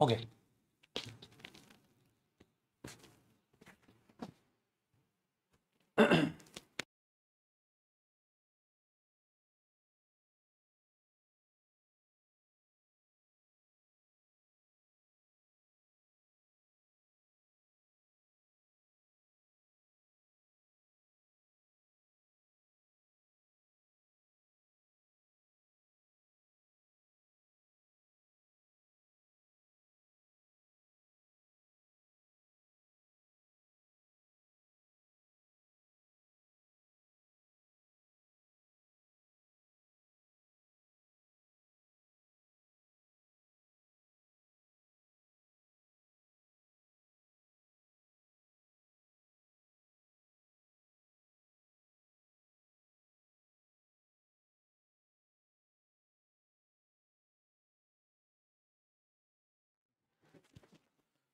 Okay.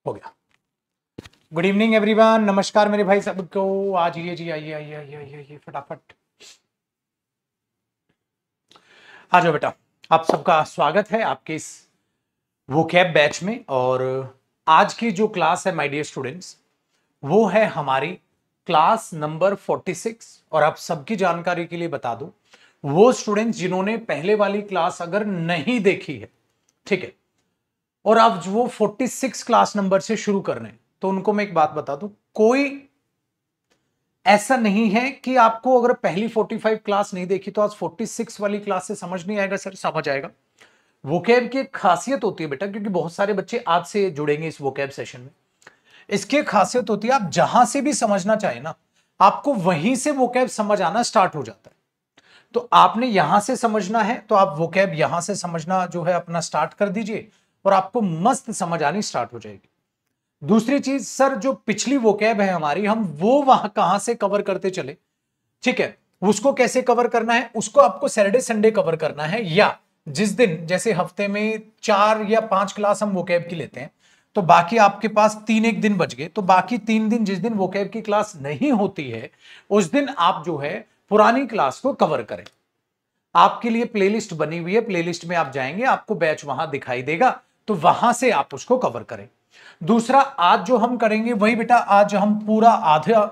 हो गया good evening everyone नमस्कार मेरे भाई सबको आज ये जी आइए आइए आइए आइए फटाफट आ जाओ बेटा आप सबका स्वागत है आपके इस वो कैब बैच में और आज की जो क्लास है माय डियर स्टूडेंट्स वो है हमारी क्लास नंबर 46 और आप सबकी जानकारी के लिए बता दूं वो स्टूडेंट्स जिन्होंने पहले वाली क्लास अगर नहीं देखी है ठीक है और आप वो 46 क्लास नंबर से शुरू कर रहे हैं तो उनको मैं एक बात बता दू कोई ऐसा नहीं है कि आपको अगर पहली 45 क्लास नहीं देखी तो आज 46 वाली क्लास से समझ नहीं आएगा सर समझ आएगा वो कैब की एक खासियत होती है बेटा क्योंकि बहुत सारे बच्चे आज से जुड़ेंगे इस कैब सेशन में इसकी खासियत होती है आप जहां से भी समझना चाहे ना आपको वहीं से कैब समझ आना स्टार्ट हो जाता है तो आपने यहां से समझना है तो आप कैब यहां से समझना जो है अपना स्टार्ट कर दीजिए और आपको मस्त समझ आनी स्टार्ट हो जाएगी दूसरी चीज सर जो पिछली वो कैब है हमारी हम वो वहां कहां से कवर करते चले ठीक है उसको कैसे कवर करना है उसको आपको सैटरडे संडे कवर करना है या जिस दिन जैसे हफ्ते में चार या पांच क्लास हम वो कैब की लेते हैं तो बाकी आपके पास तीन एक दिन बच गए तो बाकी तीन दिन जिस दिन वो कैब की क्लास नहीं होती है उस दिन आप जो है पुरानी क्लास को कवर करें आपके लिए प्लेलिस्ट बनी हुई है प्लेलिस्ट में आप जाएंगे आपको बैच वहां दिखाई देगा तो वहां से आप उसको कवर करें दूसरा आज जो हम करेंगे वही बेटा आज हम पूरा आधा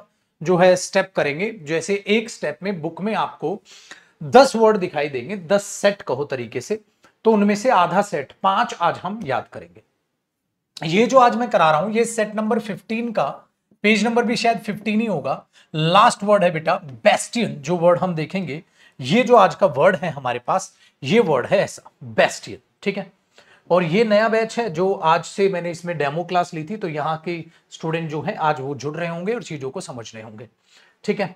जो है स्टेप करेंगे जैसे एक स्टेप में बुक में आपको दस वर्ड दिखाई देंगे दस सेट कहो तरीके से तो उनमें से आधा सेट पांच आज हम याद करेंगे ये जो आज मैं करा रहा हूं ये सेट नंबर फिफ्टीन का पेज नंबर भी शायद फिफ्टीन ही होगा लास्ट वर्ड है बेटा बेस्टियन जो वर्ड हम देखेंगे ये जो आज का वर्ड है हमारे पास ये वर्ड है ऐसा बेस्टियन ठीक है और ये नया बैच है जो आज से मैंने इसमें डेमो क्लास ली थी तो यहाँ के स्टूडेंट जो हैं आज वो जुड़ रहे होंगे और चीज़ों को समझ रहे होंगे ठीक है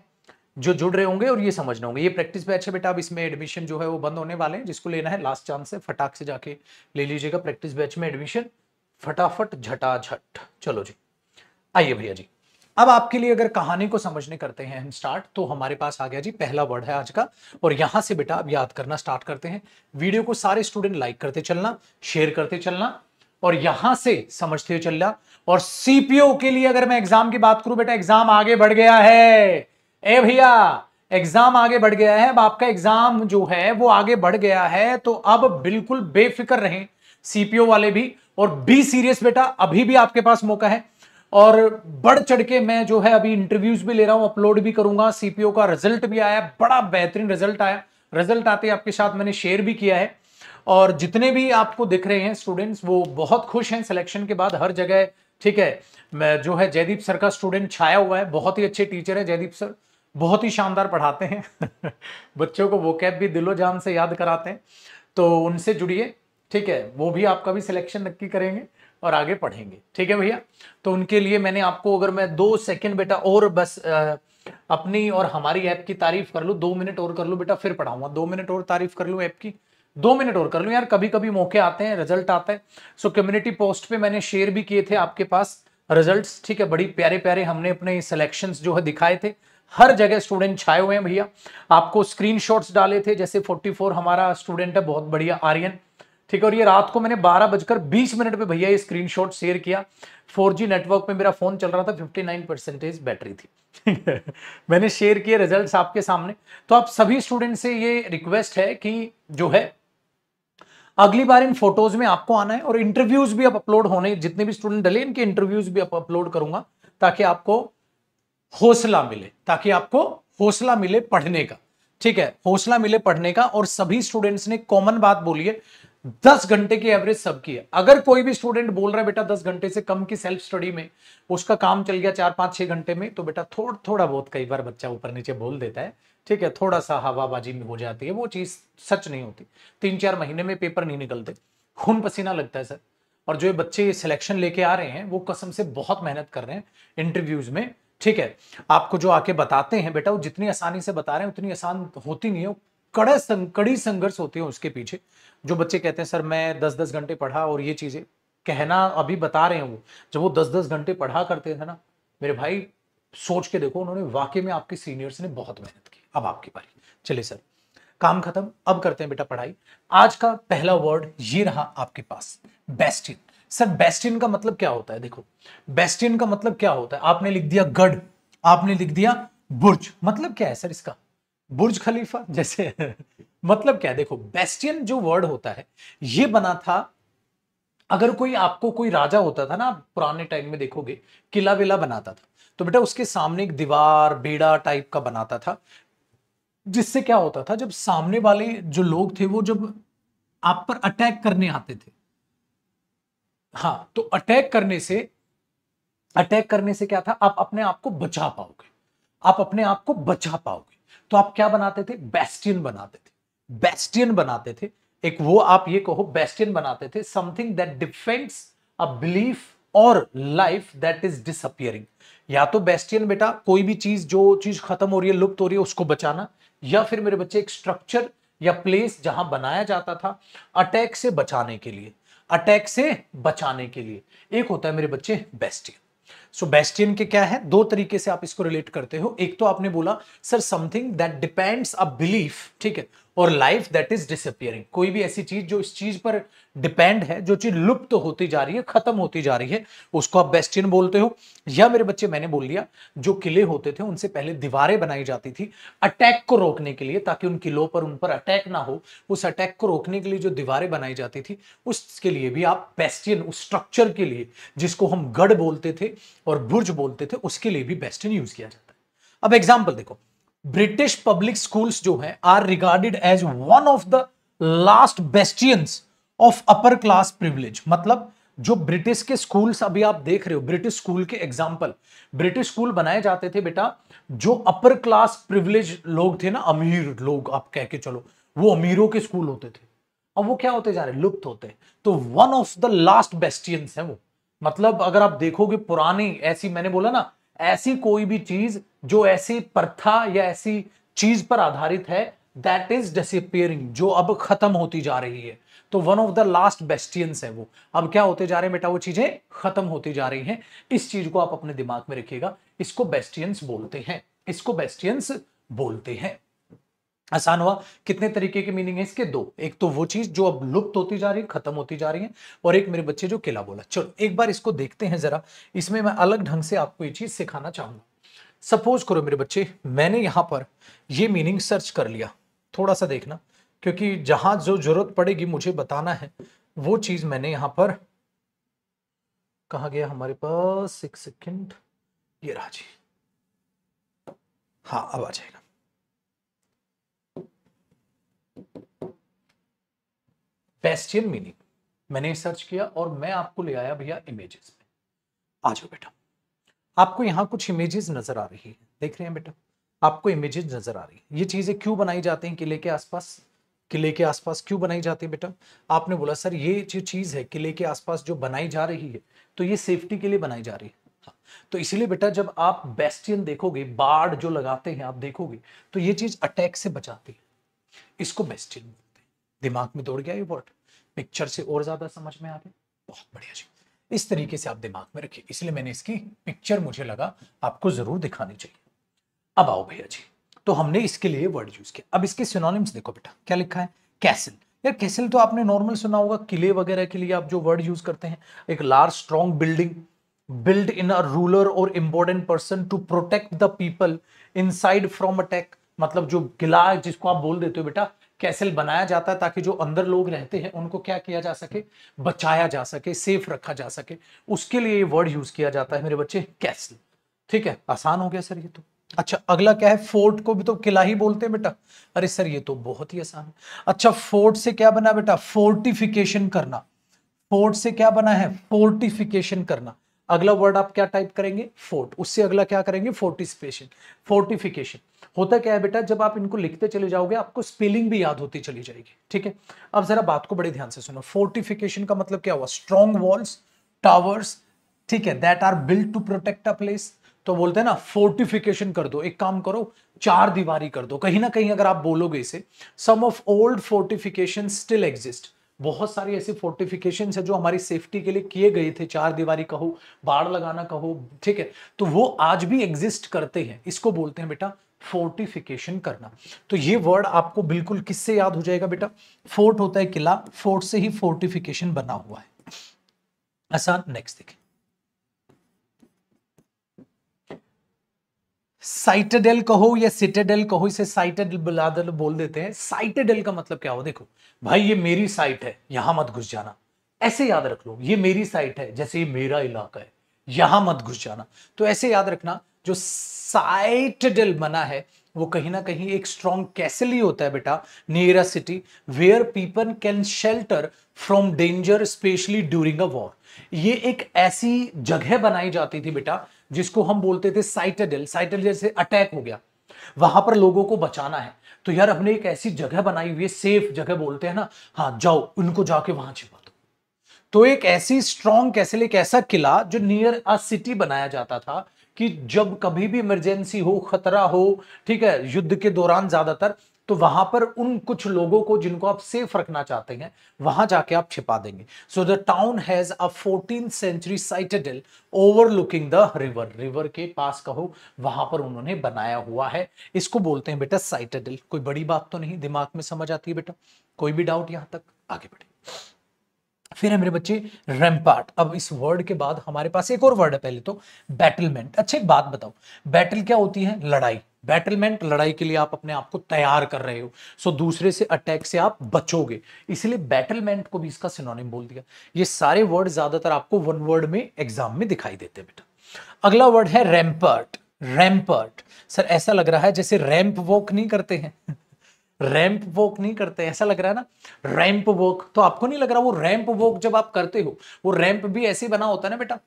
जो जुड़ रहे होंगे और ये समझ रहे होंगे ये प्रैक्टिस बैच है बेटा अब इसमें एडमिशन जो है वो बंद होने वाले हैं जिसको लेना है लास्ट चांस है फटाक से जाके ले लीजिएगा प्रैक्टिस बैच में एडमिशन फटाफट झटाझट चलो जी आइए भैया जी अब आपके लिए अगर कहानी को समझने करते हैं हम स्टार्ट तो हमारे पास आ गया जी पहला वर्ड है आज का और यहां से बेटा आप याद करना स्टार्ट करते हैं वीडियो को सारे स्टूडेंट लाइक करते चलना शेयर करते चलना और यहां से समझते हुए चलना और सीपीओ के लिए अगर मैं एग्जाम की बात करूं बेटा एग्जाम आगे बढ़ गया है ए भैया एग्जाम आगे बढ़ गया है अब आपका एग्जाम जो है वो आगे बढ़ गया है तो अब बिल्कुल बेफिक्र रहे सीपीओ वाले भी और बी सीरियस बेटा अभी भी आपके पास मौका है और बढ़ चढ़ के मैं जो है अभी इंटरव्यूज भी ले रहा हूं अपलोड भी करूंगा सीपीओ का रिजल्ट भी आया बड़ा बेहतरीन रिजल्ट आया रिजल्ट आते आपके साथ मैंने शेयर भी किया है और जितने भी आपको दिख रहे हैं स्टूडेंट्स वो बहुत खुश हैं सिलेक्शन के बाद हर जगह ठीक है मैं जो है जयदीप सर का स्टूडेंट छाया हुआ है बहुत ही अच्छे टीचर है जयदीप सर बहुत ही शानदार पढ़ाते हैं बच्चों को वो कैब भी दिलो जान से याद कराते हैं तो उनसे जुड़िए ठीक है वो भी आपका भी सिलेक्शन नक्की करेंगे और आगे पढ़ेंगे ठीक है भैया तो उनके लिए मैंने आपको अगर मैं दो सेकेंड बेटा और बस आ, अपनी और हमारी ऐप की तारीफ कर लूँ दो मिनट और कर लूँ बेटा फिर पढ़ाऊंगा दो मिनट और तारीफ कर लूँ ऐप की दो मिनट और कर लूँ यार कभी कभी मौके आते हैं रिजल्ट आता है सो कम्युनिटी पोस्ट पे मैंने शेयर भी किए थे आपके पास रिजल्ट्स ठीक है बड़ी प्यारे प्यारे हमने अपने सिलेक्शन जो है दिखाए थे हर जगह स्टूडेंट छाए हुए हैं भैया आपको स्क्रीनशॉट्स डाले थे जैसे 44 हमारा स्टूडेंट है बहुत बढ़िया आर्यन ठीक है और ये रात को मैंने बारह बजकर बीस मिनट पे भैया ये स्क्रीनशॉट शेयर किया 4G नेटवर्क में मेरा फोन चल रहा था 59 परसेंटेज बैटरी थी मैंने शेयर किए रिजल्ट्स आपके सामने तो आप सभी स्टूडेंट से ये रिक्वेस्ट है कि जो है अगली बार इन फोटोज में आपको आना है और इंटरव्यूज भी आप अपलोड होने जितने भी स्टूडेंट डले इनके इंटरव्यूज भी आप अपलोड करूंगा ताकि आपको हौसला मिले ताकि आपको हौसला मिले पढ़ने का ठीक है हौसला मिले पढ़ने का और सभी स्टूडेंट्स ने कॉमन बात बोली है दस घंटे की एवरेज सबकी है अगर कोई भी स्टूडेंट बोल रहा है बेटा दस घंटे से कम की सेल्फ स्टडी में उसका काम चल गया चार पांच छह घंटे में तो बेटा थोड़ा थोड़ा बहुत कई बार बच्चा ऊपर नीचे बोल देता है ठीक है थोड़ा सा हवाबाजी में हो जाती है वो चीज़ सच नहीं होती तीन चार महीने में पेपर नहीं निकलते खून पसीना लगता है सर और जो बच्चे ये सिलेक्शन लेके आ रहे हैं वो कसम से बहुत मेहनत कर रहे हैं इंटरव्यूज में ठीक है आपको जो आके बताते हैं बेटा वो जितनी आसानी से बता रहे हैं उतनी आसान होती नहीं है कड़ा संग, कड़ी संघर्ष होते हैं उसके पीछे जो बच्चे कहते हैं सर मैं दस दस घंटे पढ़ा और ये चीजें कहना अभी बता रहे हैं वो जब वो दस दस घंटे पढ़ा करते थे ना मेरे भाई सोच के देखो उन्होंने वाकई में आपके सीनियर्स ने बहुत मेहनत की अब आपकी बारी चलिए सर काम खत्म अब करते हैं बेटा पढ़ाई आज का पहला वर्ड ये रहा आपके पास बेस्टिन सर बेस्टिन का मतलब क्या होता है देखो बेस्टिन का मतलब क्या होता है आपने लिख दिया गढ़ आपने लिख दिया बुर्ज मतलब क्या है सर इसका बुर्ज खलीफा जैसे मतलब क्या देखो बेस्टियन जो वर्ड होता है ये बना था अगर कोई आपको कोई राजा होता था ना आप पुराने टाइम में देखोगे किला विला बनाता था तो बेटा उसके सामने एक दीवार बेड़ा टाइप का बनाता था जिससे क्या होता था जब सामने वाले जो लोग थे वो जब आप पर अटैक करने आते थे हाँ तो अटैक करने से अटैक करने से क्या था आप अपने आप को बचा पाओगे आप अपने आप को बचा पाओगे तो आप क्या बनाते थे बेस्टियन बनाते थे बेस्टियन बनाते थे एक वो आप ये कहो बेस्टियन बनाते थे something that defends a belief और लाइफ दैट इज डिसअपियरिंग या तो बेस्टियन बेटा कोई भी चीज जो चीज खत्म हो रही है लुप्त हो रही है उसको बचाना या फिर मेरे बच्चे एक स्ट्रक्चर या प्लेस जहां बनाया जाता था अटैक से बचाने के लिए अटैक से बचाने के लिए एक होता है मेरे बच्चे बेस्टियन सो बेस्टियन के क्या है दो तरीके से आप इसको रिलेट करते हो एक तो आपने बोला sir something that depends a belief ठीक है और लाइफ दैट इज डिसअपियरिंग कोई भी ऐसी चीज जो इस चीज पर डिपेंड है जो चीज लुप्त तो होती जा रही है खत्म होती जा रही है उसको आप बेस्टिन बोलते हो या मेरे बच्चे मैंने बोल लिया जो किले होते थे उनसे पहले दीवारें बनाई जाती थी अटैक को रोकने के लिए ताकि उन किलों पर उन पर अटैक ना हो उस अटैक को रोकने के लिए जो दीवारें बनाई जाती थी उसके लिए भी आप बेस्टियन उस स्ट्रक्चर के लिए जिसको हम गढ़ बोलते थे और बुर्ज बोलते थे उसके लिए भी बेस्टिन यूज किया जाता है अब एग्जाम्पल देखो ब्रिटिश पब्लिक स्कूल्स जो है are regarded as one of the last bastions of upper class privilege मतलब जो ब्रिटिश के स्कूल्स अभी आप देख रहे हो ब्रिटिश स्कूल के एग्जाम्पल ब्रिटिश स्कूल बनाए जाते थे बेटा जो अपर क्लास प्रिविलेज लोग थे ना अमीर लोग आप कह के चलो वो अमीरों के स्कूल होते थे अब वो क्या होते जा रहे लुप्त होते तो one of the last bastions है वो मतलब अगर आप देखोगे पुरानी ऐसी मैंने बोला ना ऐसी कोई भी चीज जो ऐसी प्रथा या ऐसी चीज पर आधारित है दैट इज डिसअपियरिंग जो अब खत्म होती जा रही है तो one of the last bastions है वो अब क्या होते जा रहे हैं बेटा वो चीजें खत्म होती जा रही हैं इस चीज को आप अपने दिमाग में रखिएगा इसको बेस्टियंस बोलते हैं इसको बेस्टियंस बोलते हैं आसान हुआ कितने तरीके के मीनिंग है इसके दो एक तो वो चीज जो अब लुप्त होती जा रही है खत्म होती जा रही है और एक मेरे बच्चे जो किला बोला चलो एक बार इसको देखते हैं जरा इसमें मैं अलग ढंग से आपको ये चीज सिखाना चाहूंगा सपोज करो मेरे बच्चे मैंने यहां पर ये मीनिंग सर्च कर लिया थोड़ा सा देखना क्योंकि जहां जो जरूरत पड़ेगी मुझे बताना है वो चीज मैंने यहां पर कहा गया हमारे पास सिक्स सेकेंड ये राजी हाँ अब आ जाएगा बेस्टियन मीनिंग मैंने सर्च किया और मैं आपको ले आया भैया इमेजेस में आ जाओ बेटा आपको यहाँ कुछ इमेजेस नजर आ रही है देख रहे हैं बेटा आपको इमेजेस नजर आ रही है ये चीजें क्यों बनाई जाती हैं किले के आसपास किले के आसपास क्यों बनाई जाती है बेटा आपने बोला सर ये जो चीज है किले के आसपास जो बनाई जा रही है तो ये सेफ्टी के लिए बनाई जा रही है हाँ। तो इसीलिए बेटा जब आप बेस्टियन देखोगे बाढ़ जो लगाते हैं आप देखोगे तो ये चीज अटैक से बचाती है इसको बेस्टियन दिमाग में दौड़ गया ये वर्ड पिक्चर से और ज्यादा समझ में आ गया बहुत बढ़िया चीज इस तरीके से आप दिमाग में रखिए इसलिए मैंने इसकी पिक्चर मुझे लगा आपको जरूर दिखानी चाहिए अब आओ भैया जी तो हमने इसके लिए वर्ड यूज किया अब इसके सिनोनिम्स देखो बेटा क्या लिखा है कैसल यार कैसल तो आपने नॉर्मल सुना होगा किले वगैरह के लिए आप जो वर्ड यूज करते हैं एक large strong building built in a ruler or important person to protect the people inside from attack मतलब जो किला जिसको आप बोल देते हो बेटा कैसल बनाया जाता है ताकि जो अंदर लोग रहते हैं उनको क्या किया जा सके बचाया जा सके सेफ रखा जा सके उसके लिए ये वर्ड यूज किया जाता है मेरे बच्चे कैसल ठीक है आसान हो गया सर ये तो अच्छा अगला क्या है फोर्ट को भी तो किला ही बोलते हैं बेटा अरे सर ये तो बहुत ही आसान है अच्छा फोर्ट से क्या बना बेटा फोर्टिफिकेशन करना फोर्ट से क्या बना है फोर्टिफिकेशन करना अगला वर्ड आप क्या टाइप करेंगे फोर्ट उससे अगला क्या करेंगे फोर्टिसिपेशन फोर्टिफिकेशन होता क्या है बेटा जब आप इनको लिखते चले जाओगे आपको स्पेलिंग भी याद होती चली जाएगी ठीक है अब जरा बात को बड़े ध्यान से सुनो फोर्टिफिकेशन का मतलब क्या हुआ स्ट्रॉन्ग वॉल्स टावर्स ठीक है that are build to protect a place तो बोलते हैं ना फोर्टिफिकेशन कर दो एक काम करो चार दीवारी कर दो कहीं ना कहीं अगर आप बोलोगे इसे some of old fortification still exist बहुत सारी ऐसी फोर्टिफिकेशन है जो हमारी सेफ्टी के लिए किए गए थे चार दीवारी कहो बाढ़ लगाना कहो ठीक है तो वो आज भी एग्जिस्ट करते हैं इसको बोलते हैं बेटा फोर्टिफिकेशन करना तो ये वर्ड आपको बिल्कुल किससे याद हो जाएगा बेटा फोर्ट होता है किला फोर्ट से ही फोर्टिफिकेशन बना हुआ है आसान नेक्स्ट देखिए साइटेडल कहो या सिटेडल कहो इसे साइटेडल बुलादल बोल देते हैं साइटेडल का मतलब क्या हो देखो भाई ये मेरी साइट है यहां मत घुस जाना ऐसे याद रख लो ये मेरी साइट है जैसे ये मेरा इलाका है यहां मत घुस जाना तो ऐसे याद रखना जो साइटेडल बना है वो कहीं ना कहीं एक स्ट्रॉन्ग कैसल ही होता है बेटा near a city where people can shelter from danger especially during a war ये एक ऐसी जगह बनाई जाती थी बेटा जिसको हम बोलते थे साइटेडल साइटेडल जैसे अटैक हो गया वहां पर लोगों को बचाना है तो यार हमने एक ऐसी जगह बनाई हुई है सेफ जगह बोलते हैं ना हाँ जाओ उनको जाके वहां छिपा दो तो एक ऐसी स्ट्रॉन्ग कैसे एक ऐसा किला जो नियर अ सिटी बनाया जाता था कि जब कभी भी इमरजेंसी हो खतरा हो ठीक है युद्ध के दौरान ज्यादातर तो वहां पर उन कुछ लोगों को जिनको आप सेफ रखना चाहते हैं वहां जाके आप छिपा देंगे so the town has a fourteen century citadel looking the river river के पास कहो वहां पर उन्होंने बनाया हुआ है इसको बोलते हैं बेटा साइटेडल कोई बड़ी बात तो नहीं दिमाग में समझ आती है बेटा कोई भी डाउट यहां तक आगे बढ़े फिर है मेरे बच्चे रेमपार्ट अब इस वर्ड के बाद हमारे पास एक और वर्ड है पहले तो बैटलमेंट अच्छा एक बात बताओ बैटल क्या होती है लड़ाई बैटलमेंट लड़ाई के लिए आप अपने आप को तैयार कर रहे हो सो दूसरे से अटैक से आप बचोगे इसलिए बैटलमेंट को भी इसका सिनोनिम बोल दिया ये सारे वर्ड ज्यादातर आपको वन वर्ड में एग्जाम में दिखाई देते हैं बेटा अगला वर्ड है रैम्पर्ट रैम्पर्ट सर ऐसा लग रहा है जैसे रैम्प वॉक नहीं करते हैं रैंप वॉक नहीं करते ऐसा लग रहा है ना रैंप वॉक तो आपको नहीं लग रहा वो रैंप वॉक जब आप करते हो वो रैंप भी ऐसे बना होता है ना बेटा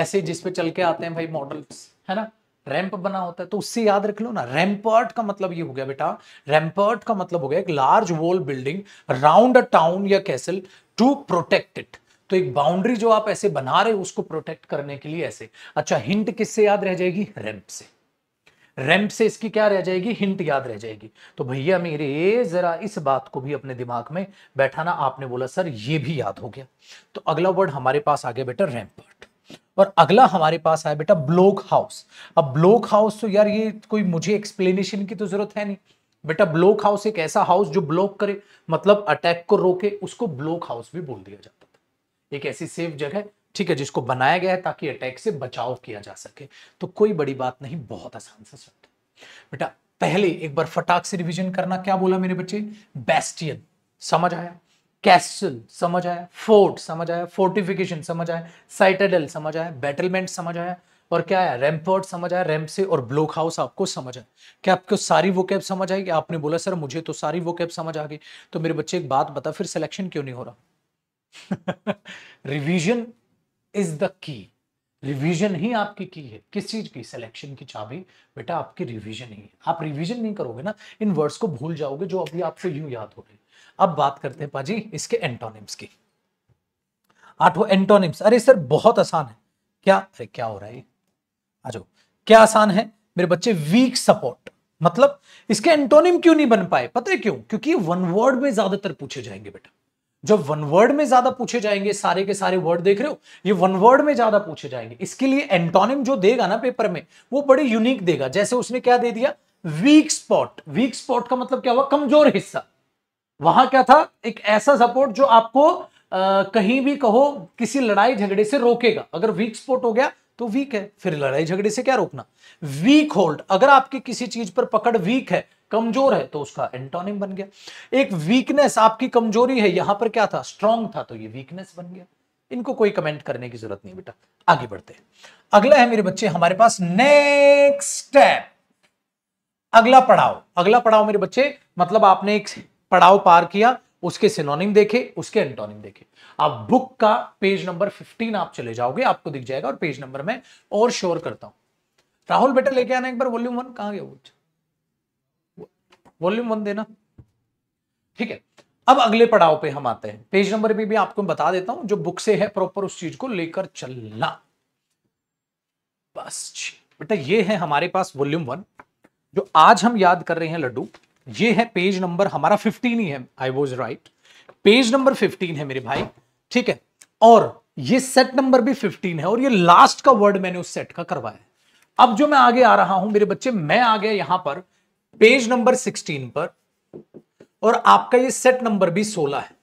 ऐसे जिसपे चल के आते हैं भाई मॉडल्स है ना रैंप बना होता है तो उससे याद रख लो ना रैम्पर्ट का मतलब ये हो गया बेटा रैम्पर्ट का मतलब हो गया एक large wall building round a town या कैसल टू प्रोटेक्ट इट तो एक बाउंड्री जो आप ऐसे बना रहे हो उसको प्रोटेक्ट करने के लिए ऐसे अच्छा हिंट किससे याद रह जाएगी रैंप से रैम्प से इसकी क्या रह जाएगी हिंट याद रह जाएगी तो भैया मेरे जरा इस बात को भी अपने दिमाग में बैठाना आपने बोला सर ये भी याद हो गया तो अगला वर्ड हमारे पास आ गया बेटा रैम्पर्ट और अगला हमारे पास आया बेटा ब्लॉक हाउस अब ब्लॉक हाउस तो यार ये कोई मुझे एक्सप्लेनेशन की तो जरूरत है नहीं बेटा ब्लॉक हाउस एक ऐसा हाउस जो ब्लॉक करे मतलब अटैक को रोके उसको ब्लॉक हाउस भी बोल दिया जाता था एक ऐसी सेफ जगह ठीक है जिसको बनाया गया है ताकि अटैक से बचाव किया जा सके तो कोई बड़ी बात नहीं बहुत आसान से शब्द बेटा पहले एक बार फटाक से रिवीजन करना क्या बोला मेरे बच्चे बेस्टियन समझ आया कैसल समझ आया फोर्ट समझ आया फोर्टिफिकेशन समझ आया साइटेडल समझ आया बैटलमेंट समझ आया और क्या आया रैम्पर्ट समझ आया रैम्प से और ब्लोक हाउस आपको समझ आया क्या आपको सारी वो कैब समझ आएगी आपने बोला सर मुझे तो सारी वो कैब समझ आ गई तो मेरे बच्चे एक बात बता फिर सिलेक्शन क्यों नहीं हो रहा revision is the key revision ही आपकी की है किस चीज की सिलेक्शन की चाबी बेटा आपकी रिवीजन ही है आप रिवीजन नहीं करोगे ना इन वर्ड्स को भूल जाओगे जो अभी आपको यूं याद हो रहे अब बात करते हैं पाजी इसके एंटोनिम्स की आठो एंटोनिम्स अरे सर बहुत आसान है क्या अरे क्या हो रहा है आ जाओ क्या आसान है मेरे बच्चे वीक सपोर्ट मतलब इसके एंटोनिम क्यों नहीं बन पाए पता है क्यों क्योंकि वन वर्ड में ज्यादातर पूछे जाएंगे बेटा जब वन वर्ड में ज्यादा पूछे जाएंगे सारे के सारे वर्ड देख रहे हो ये वन वर्ड में ज्यादा पूछे जाएंगे इसके लिए एंटोनिम जो देगा ना पेपर में वो बड़े यूनिक देगा जैसे उसने क्या दे दिया वीक स्पॉट वीक स्पॉट का मतलब क्या हुआ कमजोर हिस्सा वहां क्या था एक ऐसा सपोर्ट जो आपको आ, कहीं भी कहो किसी लड़ाई झगड़े से रोकेगा अगर वीक स्पॉट हो गया तो वीक है फिर लड़ाई झगड़े से क्या रोकना वीक होल्ड अगर आपकी किसी चीज पर पकड़ वीक है कमजोर है तो उसका एंटोनिम बन गया एक वीकनेस आपकी कमजोरी है यहां पर क्या था स्ट्रांग था तो ये वीकनेस बन गया इनको कोई कमेंट करने की जरूरत नहीं बेटा आगे बढ़ते हैं अगला है मेरे बच्चे हमारे पास नेक्स्ट स्टेप अगला पड़ाव अगला पड़ाव मेरे बच्चे मतलब आपने एक पड़ाव पार किया उसके सिनोनिम देखे उसके एंटोनिम देखे आप बुक का पेज नंबर 15 आप चले जाओगे आपको दिख जाएगा और पेज नंबर में और श्योर करता हूं राहुल बेटा लेके आना एक बार वॉल्यूम वन कहा गया वॉल्यूम वन देना ठीक है अब अगले पड़ाव पे हम आते हैं पेज नंबर में भी आपको बता देता हूं जो बुक से है प्रॉपर उस चीज को लेकर चलना बस बेटा ये है हमारे पास वॉल्यूम वन जो आज हम याद कर रहे हैं लड्डू ये है पेज नंबर हमारा 15 ही है I was right page number 15 है मेरे भाई ठीक है और ये सेट नंबर भी 15 है और ये लास्ट का वर्ड मैंने उस सेट का करवाया अब जो मैं आगे आ रहा हूं मेरे बच्चे मैं आ गया यहां पर पेज नंबर 16 पर और आपका ये सेट नंबर भी 16 है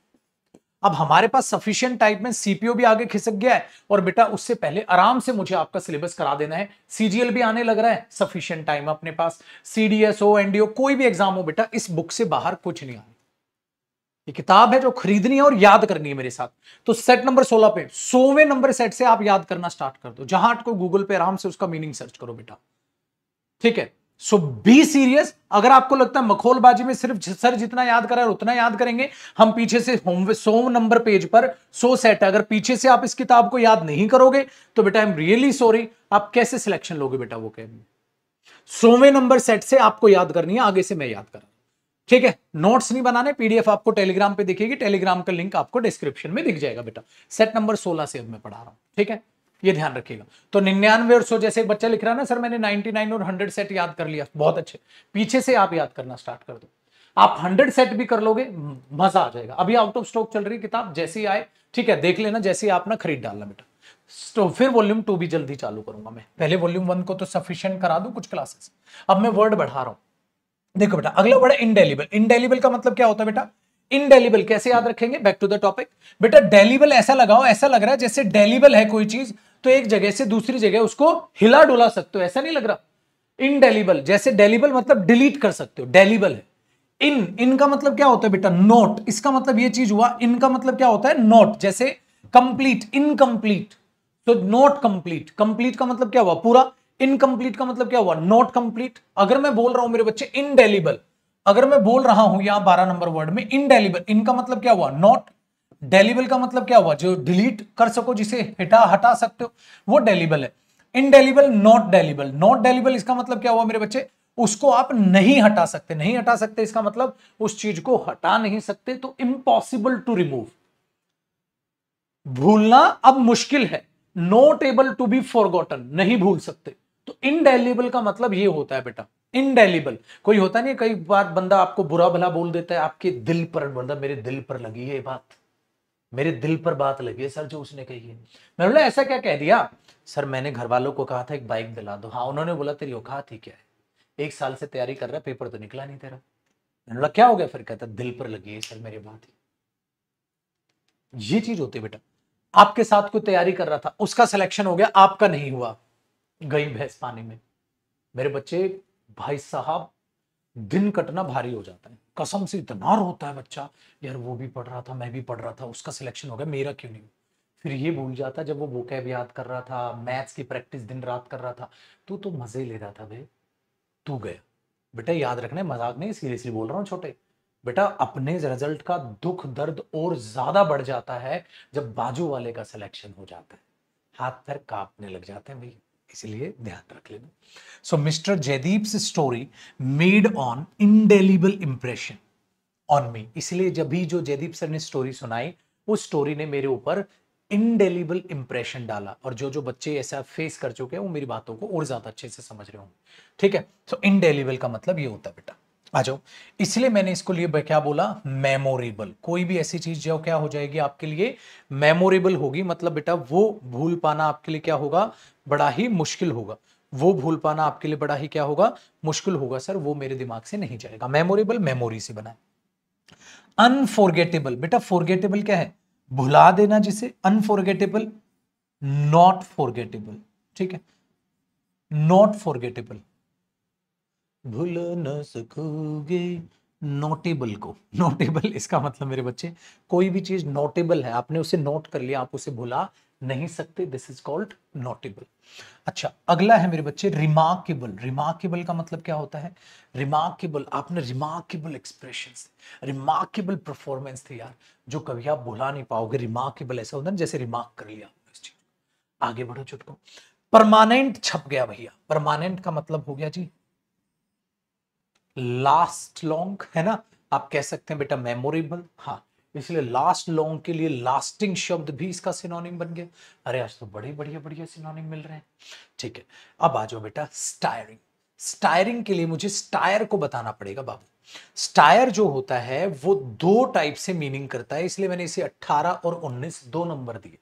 अब हमारे पास सफिशियंट टाइप में सीपीओ भी आगे खिसक गया है और बेटा उससे पहले आराम से मुझे आपका सिलेबस करा देना है सीजीएल भी आने लग रहा है सफिशियंट टाइम अपने पास सीडीएसओ एनडीओ कोई भी एग्जाम हो बेटा इस बुक से बाहर कुछ नहीं आना ये किताब है जो खरीदनी है और याद करनी है मेरे साथ तो सेट नंबर 16 पे सोवे नंबर सेट से आप याद करना स्टार्ट कर दो जहां को गूगल पे आराम से उसका मीनिंग सर्च करो बेटा ठीक है सो बी सीरियस अगर आपको लगता है मखोलबाजी में सिर्फ सर जितना याद करा उतना याद करेंगे हम पीछे से होम सो नंबर पेज पर सो सेट अगर पीछे से आप इस किताब को याद नहीं करोगे तो बेटा आई एम रियली सॉरी आप कैसे सिलेक्शन लोगे बेटा वो कैब सोवे नंबर सेट से आपको याद करनी है आगे से मैं याद करा ठीक है नोट्स नहीं बनाने पीडीएफ आपको टेलीग्राम पे दिखेगी टेलीग्राम का लिंक आपको डिस्क्रिप्शन में दिख जाएगा बेटा सेट नंबर सोलह से अब मैं पढ़ा रहा हूं ठीक है ये ध्यान रखिएगा तो निन्यानवे और सौ जैसे एक बच्चा लिख रहा है ना सर मैंने 99 और 100 सेट याद कर लिया बहुत अच्छे पीछे से आप याद करना स्टार्ट कर दो आप 100 सेट भी कर लोगे मजा आ जाएगा अभी आउट ऑफ स्टॉक चल रही किताब जैसी आए ठीक है देख लेना जैसे आप ना खरीद डालना बेटा तो फिर वॉल्यूम टू भी जल्दी चालू करूंगा मैं पहले वॉल्यूम वन को तो सफिशियंट करा दू कुछ क्लासेस अब मैं वर्ड बढ़ा रहा हूं देखो बेटा अगला वर्ड है इनडेलिबल का मतलब क्या होता है बेटा इनडेलिबल कैसे याद रखेंगे बैक टू द टॉपिक बेटा डेलिबल ऐसा लगाओ ऐसा लग रहा है जैसे डेलिबल है कोई चीज तो एक जगह से दूसरी जगह उसको हिला डुला सकते हो ऐसा नहीं लग रहा इनडेलीबल जैसे डेलीबल मतलब डिलीट कर सकते हो डेलीबल है इन इनका मतलब क्या होता है बेटा नोट इसका मतलब ये चीज हुआ इनका मतलब क्या होता है नोट जैसे कंप्लीट इनकम्प्लीट तो नोट कंप्लीट कंप्लीट का मतलब क्या हुआ पूरा इनकम्प्लीट का मतलब क्या हुआ नॉट कंप्लीट अगर मैं बोल रहा हूं मेरे बच्चे इनडेलीबल अगर मैं बोल रहा हूं यहां बारह नंबर वर्ड में इनडेलीबल इनका मतलब क्या हुआ नॉट डेलीबल का मतलब क्या हुआ जो डिलीट कर सको जिसे हटा हटा सकते हो वो डेलीबल है इनडेलीबल नॉट डेलीबल नॉट डेलीबल इसका मतलब क्या हुआ मेरे बच्चे उसको आप नहीं हटा सकते नहीं हटा सकते इसका मतलब उस चीज को हटा नहीं सकते तो इम्पॉसिबल टू रिमूव भूलना अब मुश्किल है not able to be forgotten नहीं भूल सकते तो इनडेलीबल का मतलब ये होता है बेटा इनडेलीबल कोई होता नहीं कई बार बंदा आपको बुरा भला बोल देता है आपके दिल पर बंदा मेरे दिल पर लगी है बात मेरे दिल पर बात लगी है सर जो उसने कही है मैंने बोला ऐसा क्या कह दिया सर मैंने घर वालों को कहा था एक बाइक दिला दो हाँ उन्होंने बोला तेरी औकात ही क्या है एक साल से तैयारी कर रहा पेपर तो निकला नहीं तेरा मैंने बोला क्या हो गया फिर कहता दिल पर लगी है सर मेरी बात ही ये चीज होती बेटा आपके साथ कोई तैयारी कर रहा था उसका सिलेक्शन हो गया आपका नहीं हुआ गई भैंस पानी में मेरे बच्चे भाई साहब दिन कटना भारी हो जाता है कसम से इतना रोता है बच्चा यार वो भी पढ़ रहा था मैं भी पढ़ रहा था उसका सिलेक्शन हो गया मेरा क्यों नहीं फिर ये भूल जाता जब वो वोकैब याद कर रहा था मैथ्स की प्रैक्टिस दिन रात कर रहा था तू तो मज़े ले रहा था भाई तू गया बेटा याद रखने मजाक नहीं सीरियसली बोल रहा हूँ छोटे बेटा अपने रिजल्ट का दुख दर्द और ज़्यादा बढ़ जाता है जब बाजू वाले का सिलेक्शन हो जाता है हाथ पैर कांपने लग जाते हैं भैया इसलिए ध्यान रख लेना so mister Jaydeep story made on indelible impression on me इसलिए जब भी जो जयदीप सर ने स्टोरी सुनाई उस स्टोरी ने मेरे ऊपर इनडेलिबल इंप्रेशन डाला और जो जो बच्चे ऐसा फेस कर चुके हैं वो मेरी बातों को और ज्यादा अच्छे से समझ रहे होंगे ठीक है सो so, इनडेलिबल का मतलब ये होता है बेटा आ जाओ इसलिए मैंने इसको लिए क्या बोला मेमोरेबल कोई भी ऐसी चीज जो क्या हो जाएगी आपके लिए मेमोरेबल होगी मतलब बेटा वो भूल पाना आपके लिए क्या होगा बड़ा ही मुश्किल होगा वो भूल पाना आपके लिए बड़ा ही क्या होगा मुश्किल होगा सर वो मेरे दिमाग से नहीं जाएगा मेमोरेबल मेमोरी से बनाए अनफॉरगेटेबल बेटा फॉरगेटेबल क्या है भुला देना जिसे अनफॉरगेटेबल नॉट फॉरगेटेबल ठीक है नॉट फॉरगेटेबल भूल न सकोगे नोटेबल को नोटेबल इसका मतलब मेरे बच्चे कोई भी चीज नोटेबल है आपने उसे नोट कर लिया आप उसे भुला नहीं सकते दिस इज कॉल्ड नोटेबल अच्छा अगला है मेरे बच्चे रिमार्केबल रिमार्केबल का मतलब क्या होता है रिमार्केबल आपने रिमार्केबल एक्सप्रेशन रिमार्केबल परफॉर्मेंस थे यार जो कभी आप भुला नहीं पाओगे रिमार्केबल ऐसा होता है जैसे रिमार्क कर लिया आगे बढ़ो चुटको परमानेंट छप गया भैया परमानेंट का मतलब हो गया जी लास्ट लॉन्ग है ना आप कह सकते हैं बेटा मेमोरेबल हाँ इसलिए लास्ट लॉन्ग के लिए लास्टिंग शब्द भी इसका सिनोनिम बन गया अरे आज तो बड़े बढ़िया बढ़िया सिनोनिम मिल रहे हैं ठीक है अब आ जाओ बेटा स्टायरिंग स्टायरिंग के लिए मुझे स्टायर को बताना पड़ेगा बाबू स्टायर जो होता है वो दो टाइप से मीनिंग करता है इसलिए मैंने इसे 18 और 19 दो नंबर दिए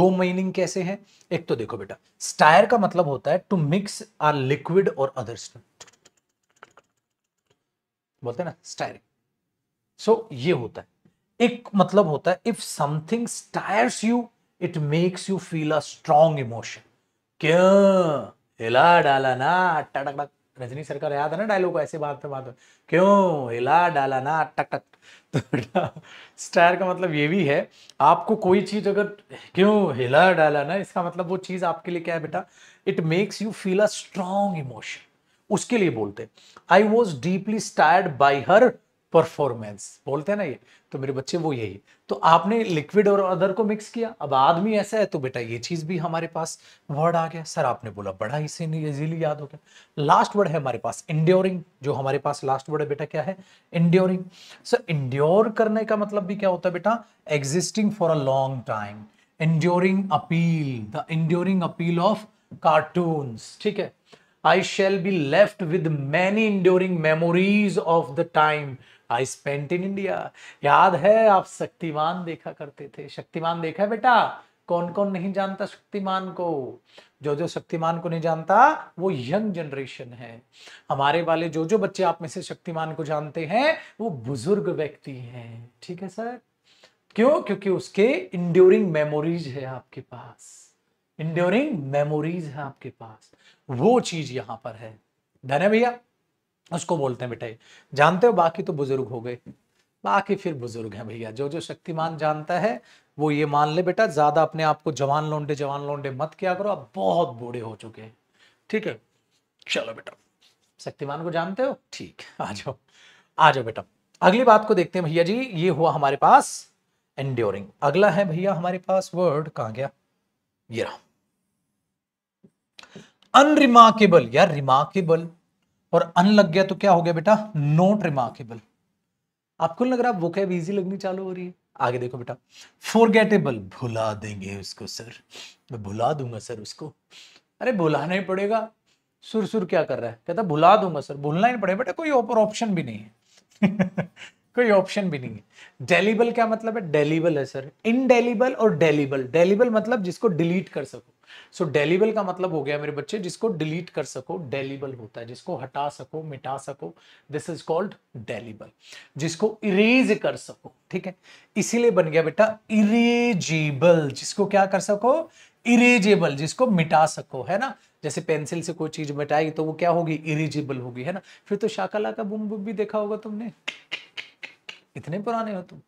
दो मीनिंग कैसे हैं एक तो देखो बेटा स्टायर का मतलब होता है टू मिक्स आर लिक्विड और अदर्स बोलते हैं ना स्टायरिंग सो so, ये होता है एक मतलब होता है if something stirs you it makes you feel a strong emotion क्यों हिला डाला ना टक टक रजनी सर का याद है ना डायलॉग ऐसे बात पे बात क्यों हिला डाला ना टक टक तो स्टायर का मतलब ये भी है आपको कोई चीज़ अगर क्यों हिला डाला ना इसका मतलब वो चीज़ आपके लिए क्या है बेटा it makes you feel a strong emotion उसके लिए बोलते I was deeply stirred by her performance बोलते हैं ना ये तो मेरे बच्चे वो यही तो आपने लिक्विड और अदर को मिक्स किया अब आदमी ऐसा है तो बेटा ये चीज भी हमारे पास वर्ड आ गया सर आपने बोला बड़ा ही सीन इजीली याद हो गया लास्ट वर्ड है हमारे पास इंड्योरिंग जो हमारे पास लास्ट वर्ड है बेटा क्या है इंड्योरिंग सर इंड्योर करने का मतलब भी क्या होता है बेटा existing for a long time enduring appeal the enduring appeal of cartoon ठीक है I shall be left with many enduring memories of the time I spent in India याद है आप शक्तिमान देखा करते थे शक्तिमान देखा है बेटा कौन कौन नहीं जानता शक्तिमान को जो जो शक्तिमान को नहीं जानता वो यंग जनरेशन है हमारे वाले जो जो बच्चे आप में से शक्तिमान को जानते हैं वो बुजुर्ग व्यक्ति हैं ठीक है सर क्यों क्योंकि उसके इंड्योरिंग मेमोरीज है आपके पास इंड्योरिंग मेमोरीज है आपके पास वो चीज यहां पर है धन्य है भैया उसको बोलते हैं बेटे जानते हो बाकी तो बुजुर्ग हो गए बाकी फिर बुजुर्ग हैं भैया जो जो शक्तिमान जानता है वो ये मान ले बेटा ज्यादा अपने आप को जवान लोंडे जवान लोंडे मत किया करो आप बहुत बूढ़े हो चुके हैं ठीक है चलो बेटा शक्तिमान को जानते हो ठीक आ जाओ आ जाओ बेटा अगली बात को देखते हैं भैया जी ये हुआ हमारे पास एंड्योरिंग अगला है भैया हमारे पास वर्ड कहा गया ये रहा अनरिमार्केबल या रिमार्केबल और अन लग गया तो क्या हो गया बेटा नोट रिमार्केबल आपको लग रहा है वो क्या इजी लगनी चालू हो रही है आगे देखो बेटा फॉरगेटेबल भुला देंगे उसको सर मैं भुला दूंगा सर उसको अरे भुलाना ही पड़ेगा सुर सुर क्या कर रहा है कहता भुला दूंगा सर भूलना ही पड़ेगा बेटा कोई ऊपर ऑप्शन भी नहीं है कोई ऑप्शन भी नहीं है डेलीबल क्या मतलब है डेलीबल है सर इनडेलीबल और डेलीबल डेलीबल मतलब जिसको डिलीट कर सको सो डेलीबल का मतलब हो गया मेरे बच्चे जिसको डिलीट कर सको डेलीबल होता है जिसको हटा सको मिटा सको दिस इज कॉल्ड डेलीबल जिसको इरेज कर सको ठीक है इसीलिए बन गया बेटा इरेजेबल जिसको क्या कर सको इरेजेबल जिसको मिटा सको है ना जैसे पेंसिल से कोई चीज मिटाएगी तो वो क्या होगी इरेजेबल होगी है ना फिर तो शाकाला का बुम बुम भी देखा होगा तुमने इतने पुराने हो तुम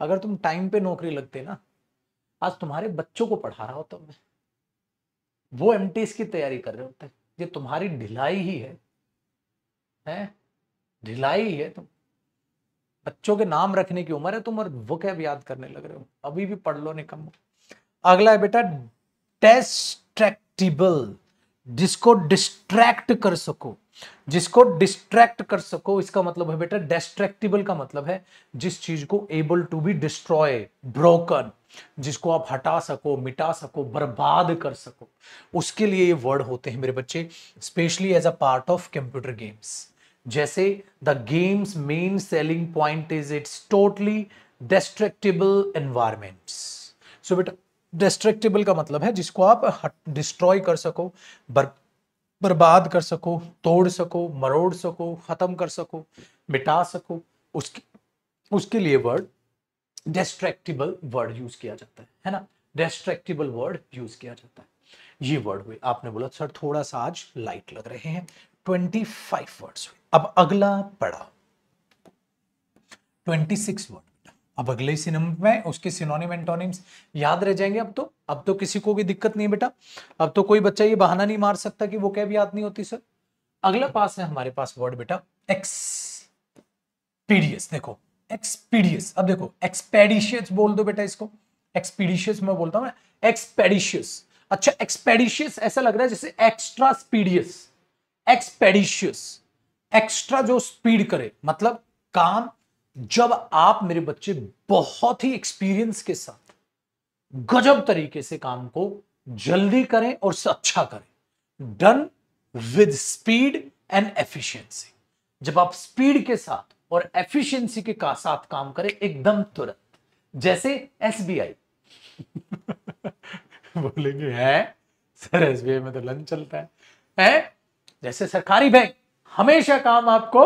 अगर तुम टाइम पे नौकरी लगते ना आज तुम्हारे बच्चों को पढ़ा रहा हो होता मैं वो एम की तैयारी कर रहे होते ये तुम्हारी ढिलाई ही है हैं ढिलाई है तुम बच्चों के नाम रखने की उम्र है तुम और वो कैब याद करने लग रहे हो अभी भी पढ़ लो निकम अगला है बेटा डिस्ट्रैक्टिबल जिसको डिस्ट्रैक्ट कर सको जिसको डिस्ट्रैक्ट कर सको इसका मतलब है बेटा डिस्ट्रैक्टिबल का मतलब है जिस चीज को able to be destroy broken जिसको आप हटा सको मिटा सको बर्बाद कर सको उसके लिए ये वर्ड होते हैं मेरे बच्चे especially as a part of computer games जैसे the games main selling point is it's totally destructible environment so बेटा डिस्ट्रेक्टिबल का मतलब है जिसको आप डिस्ट्रॉय कर सको बर्बाद कर सको तोड़ सको मरोड़ सको ख़त्म कर सको मिटा सको उसके उसके लिए वर्ड डिस्ट्रैक्टिबल वर्ड यूज़ किया जाता है है ना डिस्ट्रैक्टिबल वर्ड यूज़ किया जाता है ये वर्ड हुए आपने बोला सर थोड़ा सा आज लाइट लग रहे हैं ट्वेंटी फाइव वर्ड्स हुए अब अगला पड़ा ट्वेंटी सिक्स वर्ड अब अगले सिनम में उसके सिनोनिम एंटोनिम्स याद रह जाएंगे अब तो अब तो किसी को भी दिक्कत नहीं बेटा अब तो कोई बच्चा ये बहाना नहीं मार सकता कि वो कैब याद नहीं होती सर अगला पास है हमारे पास वर्ड बेटा एक्सपीडियस देखो एक्सपीडियस अब देखो एक्सपेडिशियस बोल दो बेटा इसको एक्सपीडिशियस मैं बोलता हूँ एक्सपेडिशियस अच्छा एक्सपेडिशियस ऐसा लग रहा है जैसे एक्स्ट्रा स्पीडियस एक्सपेडिशियस एक्स्ट्रा जो स्पीड करे मतलब काम जब आप मेरे बच्चे बहुत ही एक्सपीरियंस के साथ गजब तरीके से काम को जल्दी करें और अच्छा करें done with speed and efficiency जब आप स्पीड के साथ और एफिशिएंसी के का साथ काम करें एकदम तुरंत जैसे एसबीआई बोलेंगे है सर एसबीआई में तो लंच चलता है है जैसे सरकारी बैंक हमेशा काम आपको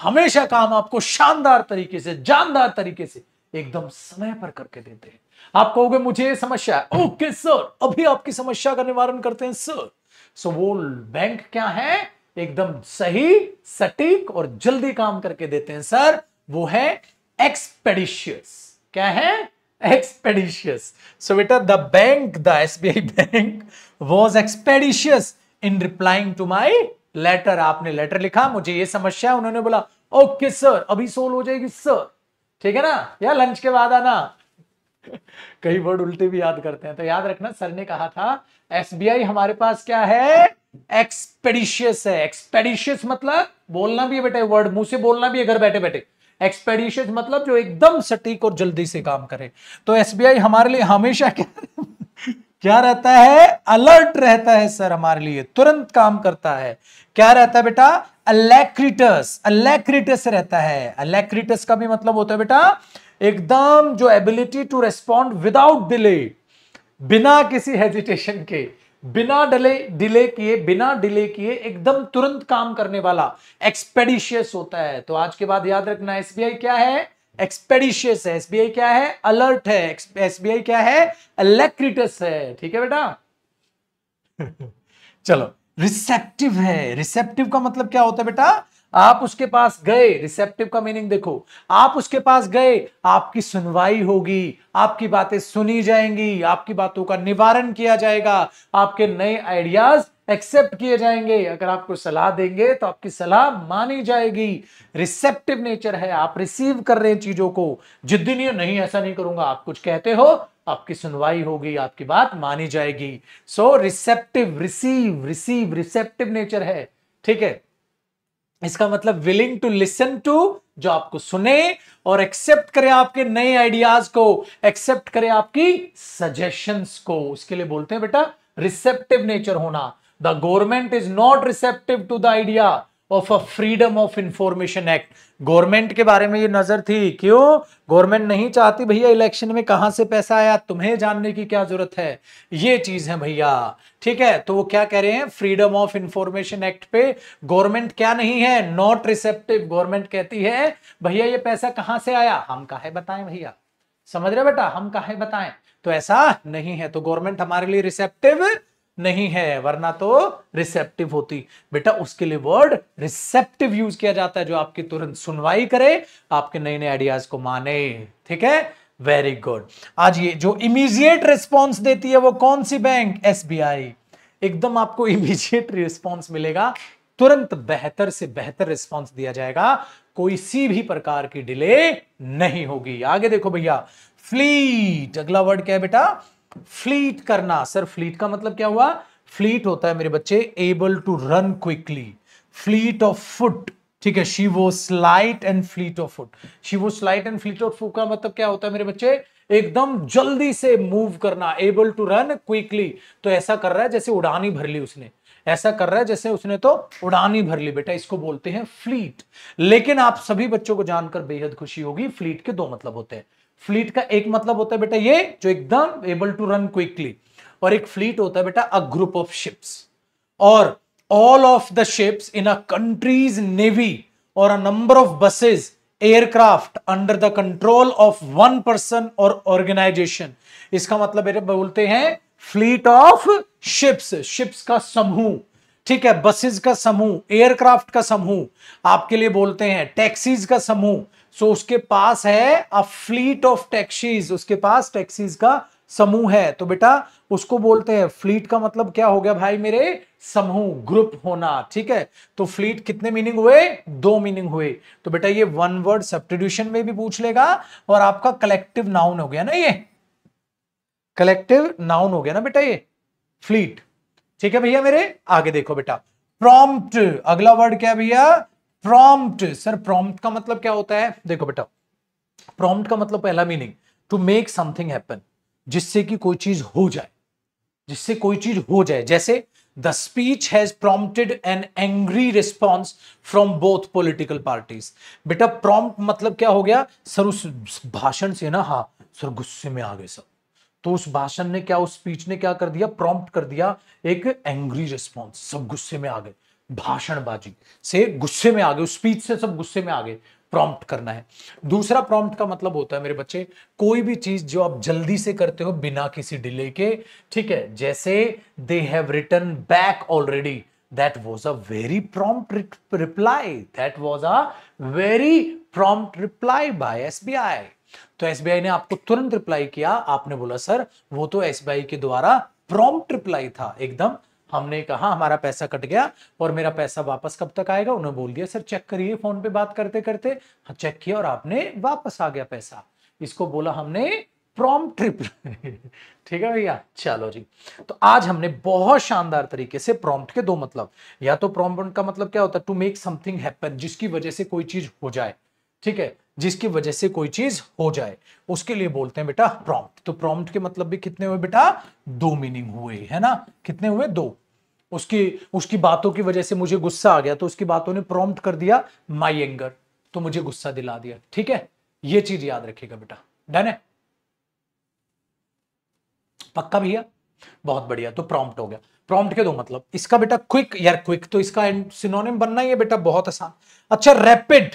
हमेशा काम आपको शानदार तरीके से जानदार तरीके से एकदम समय पर करके देते हैं आप कहोगे मुझे ये समस्या है ओके सर अभी आपकी समस्या का निवारण करते हैं सर सो वो बैंक क्या है एकदम सही सटीक और जल्दी काम करके देते हैं सर वो है एक्सपेडिशियस क्या है एक्सपेडिशियस सो बेटा the bank the SBI bank was expeditious in replying to my letter आपने लेटर लिखा मुझे ये समस्या है उन्होंने बोला ओके सर अभी सोल्व हो जाएगी सर ठीक है ना या लंच के बाद आना कई वर्ड उल्टे भी याद करते हैं तो याद रखना सर ने कहा था एसबीआई हमारे पास क्या है एक्सपेडिशियस है एक्सपेडिशियस मतलब बोलना भी है बेटे वर्ड मुंह से बोलना भी है घर बैठे बैठे एक्सपेडिशियस मतलब जो एकदम सटीक और जल्दी से काम करे तो एसबीआई हमारे लिए हमेशा क्या क्या रहता है अलर्ट रहता है सर हमारे लिए तुरंत काम करता है क्या रहता है बेटा अलेक्रिटस अलेक्रिटस रहता है अलेक्रिटस का भी मतलब होता है बेटा एकदम जो ability to respond without delay बिना किसी हेजिटेशन के बिना डिले डिले किए बिना डिले किए एकदम तुरंत काम करने वाला एक्सपेडिशियस होता है तो आज के बाद याद रखना एसबीआई क्या है एक्सपेडिशियस है एसबीआई क्या है अलर्ट है एसबीआई क्या है इलेक्ट्रिटस है ठीक है बेटा चलो रिसेप्टिव है रिसेप्टिव का मतलब क्या होता है बेटा आप उसके पास गए रिसेप्टिव का मीनिंग देखो आप उसके पास गए आपकी सुनवाई होगी आपकी बातें सुनी जाएंगी आपकी बातों का निवारण किया जाएगा आपके नए आइडियाज एक्सेप्ट किए जाएंगे अगर आपको सलाह देंगे तो आपकी सलाह मानी जाएगी रिसेप्टिव नेचर है आप रिसीव कर रहे हैं चीजों को जिद्दी नहीं नहीं ऐसा नहीं करूंगा आप कुछ कहते हो आपकी सुनवाई होगी आपकी बात मानी जाएगी so receptive receive receive receptive nature है ठीक है इसका मतलब विलिंग टू लिसन टू जो आपको सुने और एक्सेप्ट करे आपके नए आइडियाज को एक्सेप्ट करे आपकी सजेशंस को उसके लिए बोलते हैं बेटा रिसेप्टिव नेचर होना the government is not receptive to the idea of a freedom of information act government के बारे में ये नजर थी क्यों गवर्नमेंट नहीं चाहती भैया इलेक्शन में कहां से पैसा आया तुम्हें जानने की क्या जरूरत है ये चीज है भैया ठीक है तो वो क्या कह रहे हैं फ्रीडम ऑफ इंफॉर्मेशन एक्ट पे गवर्नमेंट क्या नहीं है नॉट रिसेप्टिव गवर्नमेंट कहती है भैया ये पैसा कहां से आया हम कहा बताएं भैया समझ रहे बेटा हम कहा बताएं तो ऐसा नहीं है तो गवर्नमेंट हमारे लिए रिसेप्टिव नहीं है वरना तो रिसेप्टिव होती बेटा उसके लिए वर्ड रिसेप्टिव यूज किया जाता है जो आपकी तुरंत सुनवाई करे आपके नए नए आइडियाज को माने ठीक है वेरी गुड आज ये जो इमीजिएट रिस्पॉन्स देती है वो कौन सी बैंक एस एकदम आपको इमीजिएट रिस्पॉन्स मिलेगा तुरंत बेहतर से बेहतर रिस्पॉन्स दिया जाएगा कोई सी भी प्रकार की डिले नहीं होगी आगे देखो भैया फ्लीट अगला वर्ड क्या है बेटा फ्लीट करना सर फ्लीट का मतलब क्या हुआ फ्लीट होता है मेरे बच्चे able to run quickly fleet of foot ठीक है she was slight and fleet of foot she was slight and fleet of foot का मतलब क्या होता है मेरे बच्चे एकदम जल्दी से मूव करना एबल टू रन क्विकली तो ऐसा कर रहा है जैसे उड़ान ही भर ली उसने ऐसा कर रहा है जैसे उसने तो उड़ान ही भर ली बेटा इसको बोलते हैं फ्लीट लेकिन आप सभी बच्चों को जानकर बेहद खुशी होगी फ्लीट के दो मतलब होते हैं फ्लीट का एक मतलब होता है बेटा ये जो एकदम एबल टू रन क्विकली और एक फ्लीट होता है बेटा a group of ships or all of the ships in a country's navy or a number of buses aircraft under the control of one person or organization इसका मतलब बेटे बोलते हैं फ्लीट ऑफ शिप्स शिप्स का समूह ठीक है buses का समूह एयरक्राफ्ट का समूह आपके लिए बोलते हैं टैक्सीज का समूह सो उसके पास है अ फ्लीट ऑफ टैक्सीज उसके पास टैक्सीज का समूह है तो बेटा उसको बोलते हैं फ्लीट का मतलब क्या हो गया भाई मेरे समूह ग्रुप होना ठीक है तो फ्लीट कितने मीनिंग हुए दो मीनिंग हुए तो बेटा ये वन वर्ड सब्सटीट्यूशन में भी पूछ लेगा और आपका कलेक्टिव नाउन हो गया ना ये कलेक्टिव नाउन हो गया ना बेटा ये फ्लीट ठीक है भैया मेरे आगे देखो बेटा प्रॉम्प्ट अगला वर्ड क्या भैया प्रॉम्प्ट सर प्रॉम्प्ट का मतलब क्या होता है देखो बेटा प्रॉम्प्ट का मतलब पहला meaning to make something happen जिससे कि कोई चीज हो जाए जिससे कोई चीज हो जाए जैसे the speech has prompted an angry response from both political parties बेटा प्रॉम्प्ट मतलब क्या हो गया सर उस भाषण से ना हाँ सर गुस्से में आ गए सर तो उस भाषण ने क्या उस स्पीच ने क्या कर दिया प्रॉम्प्ट कर दिया एक एंग्री रिस्पॉन्स सब गुस्से में आ गए भाषणबाजी से गुस्से में आ गए स्पीच से सब गुस्से में आ गए प्रॉम्प्ट करना है दूसरा प्रॉम्प्ट का मतलब होता है मेरे बच्चे कोई भी चीज जो आप जल्दी से करते हो बिना किसी डिले के ठीक है जैसे they have return back already that was a very prompt reply that was a very prompt reply by S तो एस ने आपको तुरंत रिप्लाई किया आपने बोला सर वो तो एस बी आई के द्वारा प्रॉम्प्ट रिप्लाई था एकदम हमने कहा हमारा पैसा कट गया और मेरा पैसा वापस कब तक आएगा उन्होंने बोल दिया सर चेक करिए फोन पे बात करते करते हाँ चेक किया और आपने वापस आ गया पैसा इसको बोला हमने प्रॉम ट्रिप ठीक है भैया चलो जी तो आज हमने बहुत शानदार तरीके से प्रॉम्प्ट के दो मतलब या तो प्रॉम्प्ट का मतलब क्या होता है टू मेक समथिंग हैपन जिसकी वजह से कोई चीज हो जाए ठीक है जिसकी वजह से कोई चीज हो जाए उसके लिए बोलते हैं बेटा प्रॉम्प्ट तो प्रॉम्प्ट के मतलब भी कितने हुए बेटा दो मीनिंग हुए है ना कितने हुए दो उसकी उसकी बातों की वजह से मुझे गुस्सा आ गया तो उसकी बातों ने प्रॉम्प्ट कर दिया माई एंगर तो मुझे गुस्सा दिला दिया ठीक है ये चीज याद रखिएगा बेटा डन है पक्का भैया बहुत बढ़िया तो प्रॉम्प्ट हो गया प्रॉम्प्ट के दो मतलब इसका बेटा क्विक यार क्विक तो इसका सिनोनिम बनना ही है बेटा बहुत आसान अच्छा रैपिड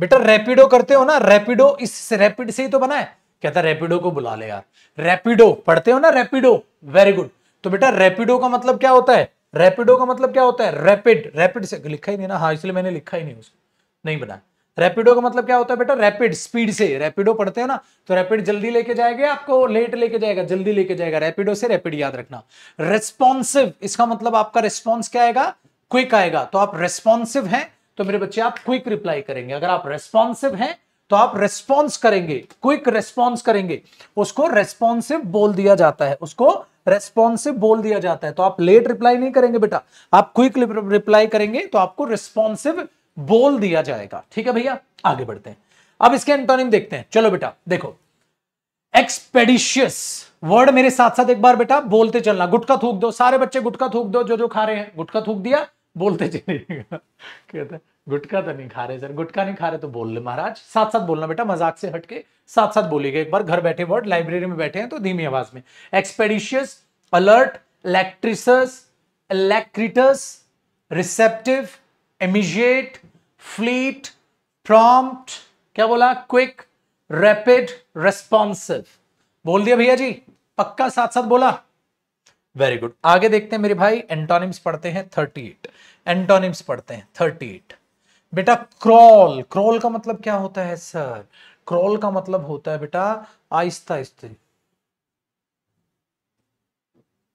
बेटा रैपिडो करते हो ना रैपिडो इस रैपिड से ही तो बना है कहता रैपिडो को बुला ले यार रैपिडो पढ़ते हो ना रैपिडो वेरी गुड तो बेटा रैपिडो का मतलब क्या होता है रैपिडो का मतलब क्या होता है रैपिड रैपिड से लिखा ही नहीं ना हाँ इसलिए मैंने लिखा ही नहीं उसको नहीं बनाया रैपिडो का मतलब क्या होता है बेटा रैपिड स्पीड से रैपिडो पढ़ते हैं ना तो रैपिड जल्दी लेके जाएगा आपको लेट लेके जाएगा जल्दी लेके जाएगा रैपिडो से रैपिड याद रखना रेस्पॉन्सिव इसका मतलब आपका रेस्पॉन्स क्या आएगा क्विक आएगा तो आप रेस्पॉन्सिव हैं तो मेरे बच्चे आप क्विक रिप्लाई करेंगे अगर आप रेस्पॉन्सिव हैं तो आप रेस्पॉन्स करेंगे क्विक रेस्पॉन्स करेंगे उसको रेस्पॉन्सिव बोल दिया जाता है उसको रेस्पॉन्सिव बोल दिया जाता है तो आप लेट रिप्लाई नहीं करेंगे बेटा आप क्विक रिप्लाई करेंगे तो आपको रेस्पॉन्सिव बोल दिया जाएगा ठीक है भैया आगे बढ़ते हैं अब इसके एंटोनिम देखते हैं चलो बेटा देखो एक्सपेडिशियस वर्ड मेरे साथ साथ एक बार बेटा बोलते चलना गुटका थूक दो सारे बच्चे गुटका थूक दो जो जो खा रहे हैं गुटका थूक दिया बोलते चलिएगा कहते हैं गुटका तो नहीं खा रहे सर गुटका नहीं खा रहे तो बोल ले महाराज साथ साथ बोलना बेटा मजाक से हटके साथ साथ बोलेगा एक बार घर बैठे वर्ड लाइब्रेरी में बैठे हैं तो धीमी आवाज में एक्सपेडिशियस अलर्ट इलेक्ट्रिसस इलेक्ट्रिटस रिसेप्टिव इमिजिएट फ्लीट प्रॉम्प्ट क्या बोला क्विक रैपिड रेस्पॉन्सिव बोल दिया भैया जी पक्का साथ साथ बोला वेरी गुड आगे देखते हैं मेरे भाई एंटोनिम्स पढ़ते हैं थर्टी एट एंटोनिम्स पढ़ते हैं थर्टी एट बेटा क्रॉल क्रॉल का मतलब क्या होता है सर क्रॉल का मतलब होता है बेटा आहिस्ता आहिस्ते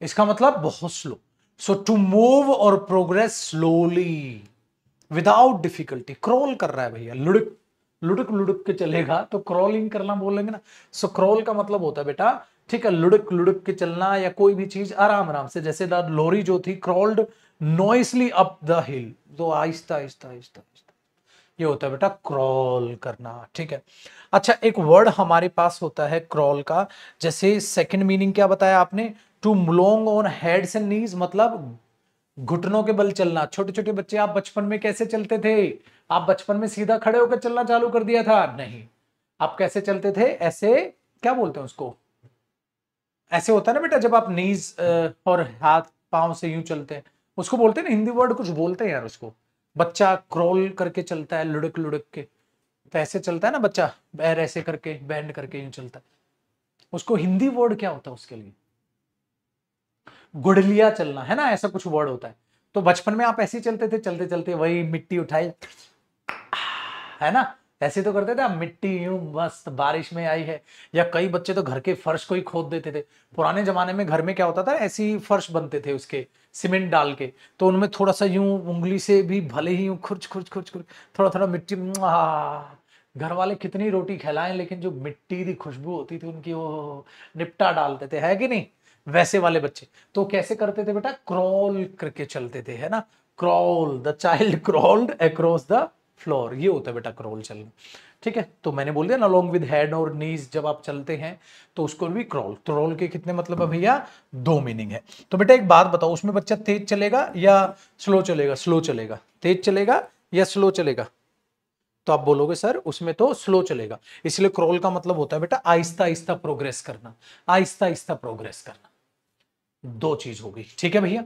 इसका मतलब बहुत slow so to move or progress slowly without difficulty crawl कर रहा है भैया लुड़क लुड़क लुड़क के चलेगा तो क्रॉलिंग करना बोलेंगे ना सो so, क्रॉल का मतलब होता है बेटा ठीक है लुड़क लुड़क के चलना या कोई भी चीज आराम आराम से जैसे लोरी जो थी crawled noisily up the hill तो आहिस्ता आहिस्ता आहिस्ता आहिस्ता ये होता है बेटा क्रॉल करना ठीक है अच्छा एक वर्ड हमारे पास होता है क्रॉल का जैसे सेकंड मीनिंग क्या बताया आपने to move along on hands and knees मतलब घुटनों के बल चलना छोटे छोटे बच्चे आप बचपन में कैसे चलते थे आप बचपन में सीधा खड़े होकर चलना चालू कर दिया था नहीं आप कैसे चलते थे ऐसे क्या बोलते हैं उसको ऐसे होता है ना बेटा जब आप नीज और हाथ पांव से यूं चलते हैं उसको बोलते हैं ना हिंदी वर्ड कुछ बोलते हैं यार उसको बच्चा क्रॉल करके चलता है लुढ़क लुढ़क के ऐसे चलता है ना बच्चा बैर ऐसे करके बैंड करके यूं चलता है उसको हिंदी वर्ड क्या होता है उसके लिए गुड़लिया चलना है ना ऐसा कुछ वर्ड होता है तो बचपन में आप ऐसे ही चलते थे चलते चलते वही मिट्टी उठाई है ना ऐसे तो करते थे मिट्टी यूं मस्त बारिश में आई है या कई बच्चे तो घर के फर्श को ही खोद देते थे पुराने जमाने में घर में क्या होता था ऐसी फर्श बनते थे उसके सीमेंट डाल के तो उनमें थोड़ा सा यूं उंगली से भी भले ही यूं खुर्च खुर्च खुर्च खुर्च थोड़ा थोड़ा मिट्टी घर वाले कितनी रोटी खिलाएं लेकिन जो मिट्टी की खुशबू होती थी उनकी वो निपटा डालते थे है कि नहीं वैसे वाले बच्चे तो कैसे करते थे बेटा क्रॉल करके चलते थे है ना crawl the child crawled across the floor ये होता है बेटा क्रॉल चलना ठीक है तो मैंने बोल दिया अलोंग विद हेड और नीज जब आप चलते हैं तो उसको भी क्रॉल क्रॉल के कितने मतलब है भैया दो मीनिंग है तो बेटा एक बात बताओ उसमें बच्चा तेज चलेगा या स्लो चलेगा स्लो चलेगा तेज चलेगा या स्लो चलेगा तो आप बोलोगे सर उसमें तो स्लो चलेगा इसलिए क्रॉल का मतलब होता है बेटा आहिस्ता आहिस्ता प्रोग्रेस करना आहिस्ता आहिस्ता प्रोग्रेस करना दो चीज होगी ठीक है भैया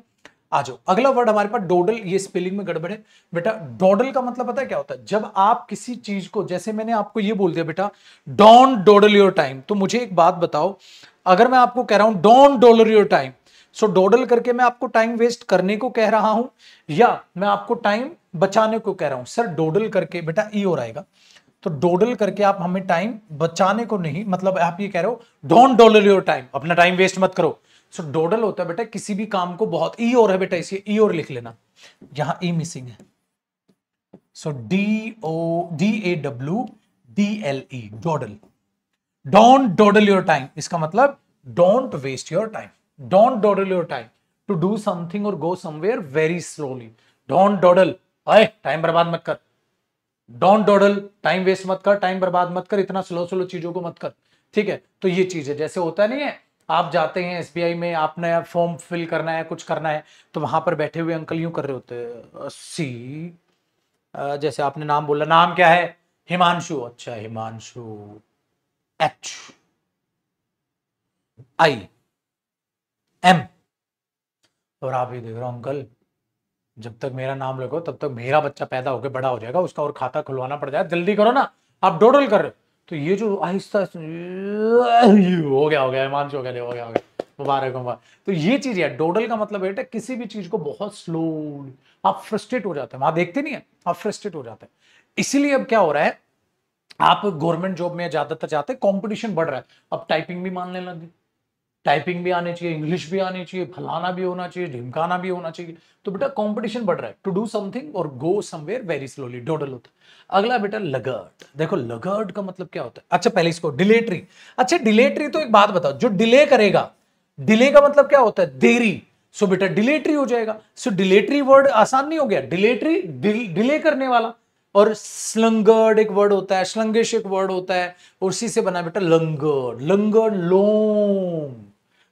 आ जाओ अगला वर्ड हमारे पास डोडल ये स्पेलिंग में गड़बड़ है बेटा डोडल का मतलब पता है क्या होता है जब आप किसी चीज को जैसे मैंने आपको ये बोल दिया बेटा डोंट डोडल योर टाइम तो मुझे एक बात बताओ अगर मैं आपको कह रहा हूं don't डोडल your time so dawdle करके मैं आपको टाइम वेस्ट करने को कह रहा हूं या मैं आपको टाइम बचाने को कह रहा हूं सर डोडल करके बेटा ई और आएगा तो डोडल करके आप हमें टाइम बचाने को नहीं मतलब आप ये कह रहे हो डोंट डोडल योर टाइम अपना टाइम वेस्ट मत करो सो so, डोडल होता है बेटा किसी भी काम को बहुत ई और है बेटा इसे ई और लिख लेना यहां ई मिसिंग है so D O D A W D L E dawdle don't डोडल your time इसका मतलब don't waste your time don't डोडल your time to do something or go somewhere very slowly don't dawdle अरे time बर्बाद मत कर don't डोडल time waste मत कर time बर्बाद मत कर इतना स्लो स्लो चीजों को मत कर ठीक है तो ये चीज है जैसे होता नहीं है आप जाते हैं एस में आप नया फॉर्म फिल करना है कुछ करना है तो वहां पर बैठे हुए अंकल यूं कर रहे होते सी जैसे आपने नाम बोला नाम क्या है हिमांशु अच्छा हिमांशु एच आई एम और आप ये देख रहे हो अंकल जब तक मेरा नाम लगो तब तक मेरा बच्चा पैदा होकर बड़ा हो जाएगा उसका और खाता खुलवाना पड़ जाए जल्दी करो ना आप डोडल कर रहे हो तो ये जो आहिस्ता हो गया हो गया हिमांशु हो गया हो गया हो गया मुबारक मुबारक तो ये चीज है डोडल का मतलब बेटा किसी भी चीज को बहुत स्लोली आप फ्रस्ट्रेट हो जाते हैं वहां देखते नहीं है आप फ्रस्ट्रेट हो जाते हैं इसीलिए अब क्या हो रहा है आप गवर्नमेंट जॉब में ज्यादातर जाते हैं कॉम्पिटिशन बढ़ रहा है अब टाइपिंग भी मानने लग टाइपिंग भी आनी चाहिए इंग्लिश भी आनी चाहिए फलाना भी होना चाहिए ढिमकाना भी होना चाहिए तो बेटा कंपटीशन बढ़ रहा है to do something or go somewhere very slowly dawdle होता है अगला बेटा लगर्ट देखो लगर्ट का मतलब क्या होता है अच्छा पहले इसको डिलेटरी अच्छा डिलेटरी तो एक बात बताओ जो डिले करेगा डिले का मतलब क्या होता है देरी सो बेटा डिलेटरी हो जाएगा सो डिलेटरी वर्ड आसान नहीं हो गया डिलेटरी डिले करने वाला और स्लंगर्ड एक वर्ड होता है स्लंगेश एक वर्ड होता है और उसी से बना बेटा लंगर्ड लंगर्ड लोम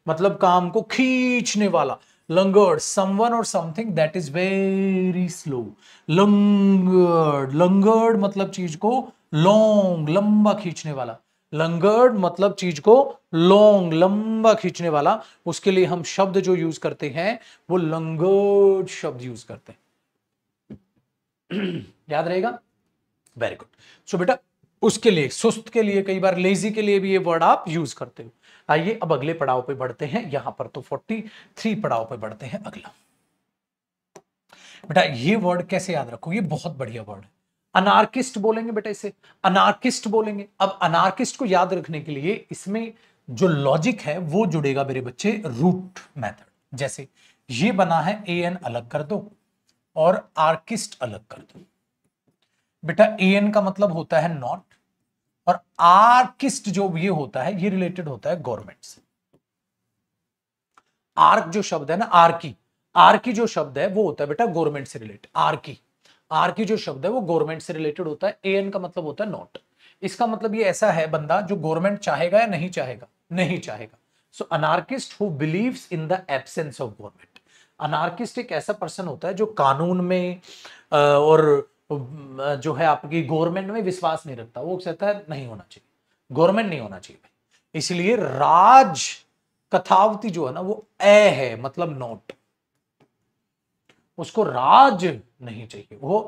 मतलब काम को खींचने वाला laggard someone or something that is very slow laggard laggard मतलब चीज को लॉन्ग लंबा खींचने वाला लंगर्ड मतलब चीज को लॉन्ग लंबा खींचने वाला उसके लिए हम शब्द जो यूज करते हैं वो लंगर्ड शब्द यूज करते हैं याद रहेगा वेरी गुड सो बेटा उसके लिए सुस्त के लिए कई बार लेजी के लिए भी ये वर्ड आप यूज करते हो आइए अब अगले पड़ाव पे बढ़ते हैं यहां पर तो 43 पड़ाव पे बढ़ते हैं अगला बेटा ये वर्ड कैसे याद रखो ये बहुत बढ़िया वर्ड अनार्किस्ट बोलेंगे बेटा इसे अनार्किस्ट बोलेंगे अब अनार्किस्ट को याद रखने के लिए इसमें जो लॉजिक है वो जुड़ेगा मेरे बच्चे रूट मैथड जैसे ये बना है ए एन अलग कर दो और आर्किस्ट अलग कर दो बेटा ए एन का मतलब होता है नॉट और आर्किस्ट जो ये होता है ये रिलेटेड होता है गवर्नमेंट से आर्क जो शब्द है ना आर्की आर्की जो शब्द है वो होता है बेटा गवर्नमेंट से रिलेटेड आर्की आर्की जो शब्द है वो गवर्नमेंट से रिलेटेड होता है ए एन का मतलब होता है नॉट इसका मतलब ये ऐसा है बंदा जो गवर्नमेंट चाहेगा या नहीं चाहेगा नहीं चाहेगा so anarchist who believes in the absence of government anarchist एक ऐसा पर्सन होता है जो कानून में और जो है आपकी गवर्नमेंट में विश्वास नहीं रखता वो कहता है नहीं होना चाहिए गवर्नमेंट नहीं होना चाहिए इसलिए राज कथावती जो है ना वो ए है मतलब नोट उसको राज नहीं चाहिए वो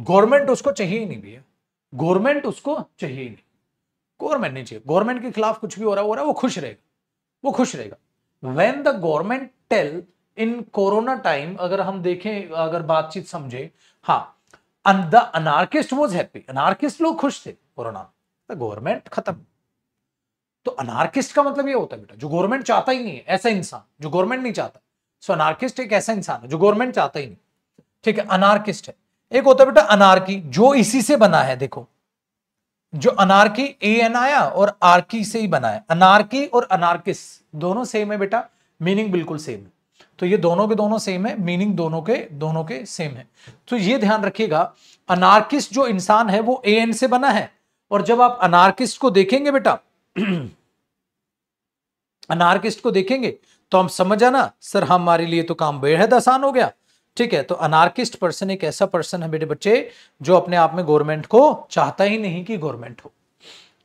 गवर्नमेंट उसको चाहिए ही नहीं भैया गवर्नमेंट उसको चाहिए ही नहीं गवर्नमेंट नहीं चाहिए गवर्नमेंट के खिलाफ कुछ भी हो रहा हो रहा है वो खुश रहेगा वो खुश रहेगा when the government tell in corona time अगर हम देखें अगर बातचीत समझे हाँ and the anarchist was happy anarchist लोग खुश थे कोरोना द गवर्नमेंट खत्म तो अनार्किस्ट का मतलब ये होता है बेटा जो गवर्नमेंट चाहता ही नहीं है ऐसा इंसान जो गवर्नमेंट नहीं चाहता सो अनार्किस्ट एक ऐसा इंसान है जो गवर्नमेंट चाहता ही नहीं ठीक है अनार्किस्ट है एक होता है बेटा अनार्की जो इसी से बना है देखो जो अनार्की ए एन आया और आर्की से ही बना है अनार्की और अनार्किस दोनों सेम है बेटा मीनिंग बिल्कुल सेम है तो ये दोनों के दोनों सेम है मीनिंग दोनों के दोनों के सेम है तो ये ध्यान रखिएगा अनार्किस्ट जो इंसान है वो ए एन से बना है और जब आप अनार्किस्ट को देखेंगे बेटा अनार्किस्ट को देखेंगे तो हम समझ आना सर हमारे लिए तो काम बेहद आसान हो गया ठीक है तो अनार्किस्ट पर्सन एक ऐसा पर्सन है बेटे बच्चे जो अपने आप में गवर्नमेंट को चाहता ही नहीं कि गवर्नमेंट हो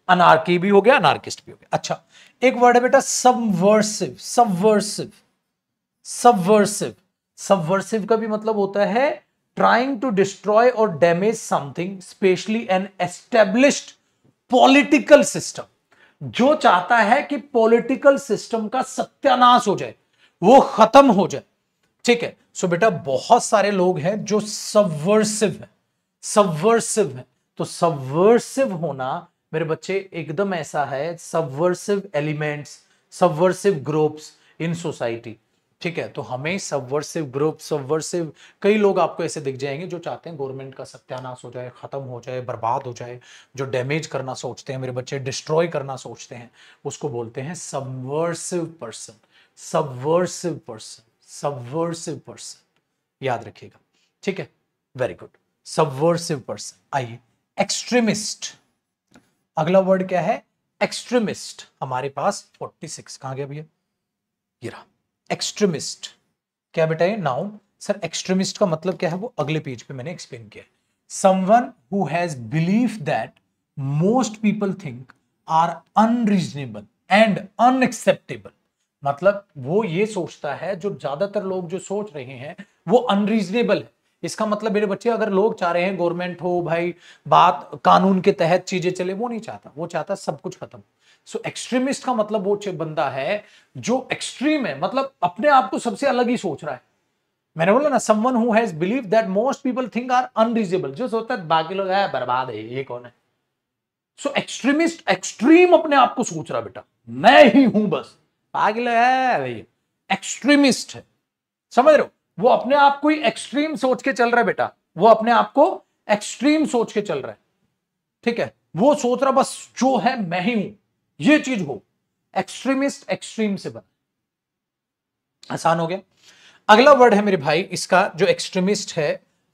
अनार्की भी हो गया अनार्किस्ट भी हो गया अच्छा एक वर्ड है बेटा सबवर्सिव सबवर्सिव सबवर्सिव सबवर्सिव का भी मतलब होता है trying to destroy or damage something specially an established political system जो चाहता है कि पॉलिटिकल सिस्टम का सत्यानाश हो जाए वो खत्म हो जाए ठीक है सो बेटा बहुत सारे लोग हैं जो सबवर्सिव है सबवर्सिव है तो सबवर्सिव होना मेरे बच्चे एकदम ऐसा है subversive elements subversive groups in society ठीक है तो हमें सबवर्सिव ग्रुप सबवर्सिव कई लोग आपको ऐसे दिख जाएंगे जो चाहते हैं गवर्नमेंट का सत्यानाश हो जाए ख़त्म हो जाए बर्बाद हो जाए जो डैमेज करना सोचते हैं मेरे बच्चे डिस्ट्रॉय करना सोचते हैं उसको बोलते हैं subversive person subversive person subversive person याद रखिएगा ठीक है वेरी गुड सबवर्सिव पर्सन आइए एक्सट्रीमिस्ट अगला वर्ड क्या है एक्सट्रीमिस्ट हमारे पास फोर्टी सिक्स कहां गया भैया ये एक्सट्रीमिस्ट क्या बेटा ये नाउन सर एक्सट्रीमिस्ट का मतलब क्या है वो अगले पेज पे मैंने एक्सप्लेन किया someone who has believe that most people think are unreasonable and unacceptable मतलब वो ये सोचता है जो ज्यादातर लोग जो सोच रहे हैं वो अनरीजनेबल है इसका मतलब मेरे बच्चे अगर लोग चाह रहे हैं गवर्नमेंट हो भाई बात कानून के तहत चीजें चले वो नहीं चाहता वो चाहता सब कुछ खत्म सो so, एक्सट्रीमिस्ट का मतलब वो बंदा है जो एक्सट्रीम है मतलब अपने आप को सबसे अलग ही सोच रहा है मैंने बोला ना someone who has believe that most people think are unreasonable जो सोचता है बाकी लोग है बर्बाद है ये कौन है सो एक्सट्रीमिस्ट एक्सट्रीम अपने आप को सोच रहा बेटा मैं ही हूं बस बाकी लोग है भाई एक्सट्रीमिस्ट है समझ रहे हो वो अपने आप को ही एक्सट्रीम सोच के चल रहा है बेटा वो अपने आप को एक्सट्रीम सोच के चल रहा है ठीक है वो सोच रहा बस जो है मैं ही हूं ये चीज हो एक्सट्रीमिस्ट एक्सट्रीम से बना आसान हो गया अगला वर्ड है मेरे भाई इसका जो एक्सट्रीमिस्ट है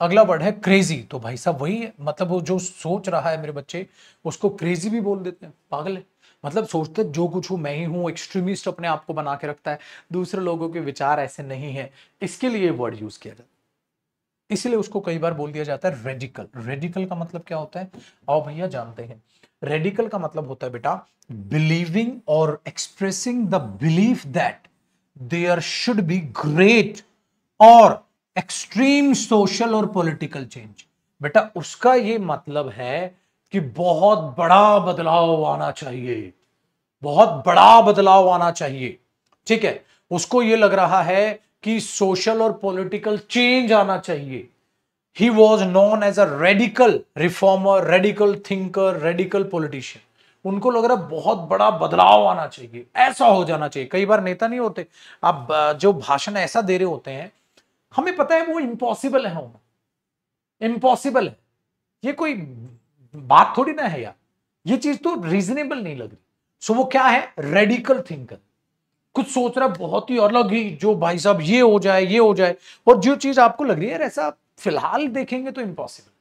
अगला वर्ड है क्रेजी तो भाई साहब वही है मतलब वो जो सोच रहा है मेरे बच्चे उसको क्रेजी भी बोल देते हैं पागल है मतलब सोचते जो कुछ हूं मैं ही हूं एक्सट्रीमिस्ट अपने आप को बना के रखता है दूसरे लोगों के विचार ऐसे नहीं है इसके लिए वर्ड यूज किया जाता है इसीलिए उसको कई बार बोल दिया जाता है रेडिकल रेडिकल का मतलब क्या होता है आओ भैया जानते हैं रेडिकल का मतलब होता है बेटा believing or expressing the belief that there should be great or extreme social और पॉलिटिकल चेंज बेटा उसका ये मतलब है कि बहुत बड़ा बदलाव आना चाहिए बहुत बड़ा बदलाव आना चाहिए ठीक है उसको ये लग रहा है कि सोशल और पॉलिटिकल चेंज आना चाहिए he was known as a radical reformer, radical thinker, radical politician. उनको लग रहा बहुत बड़ा बदलाव आना चाहिए ऐसा हो जाना चाहिए कई बार नेता नहीं होते आप जो भाषण ऐसा दे रहे होते हैं हमें पता है वो इम्पॉसिबल है होना इम्पॉसिबल है ये कोई बात थोड़ी ना है यार ये चीज तो रीजनेबल नहीं लग रही सो वो क्या है रेडिकल थिंकर कुछ सोच रहा बहुत ही अलग ही जो भाई साहब ये हो जाए ये हो जाए और जो चीज आपको लग रही है यार ऐसा फिलहाल देखेंगे तो इम्पॉसिबल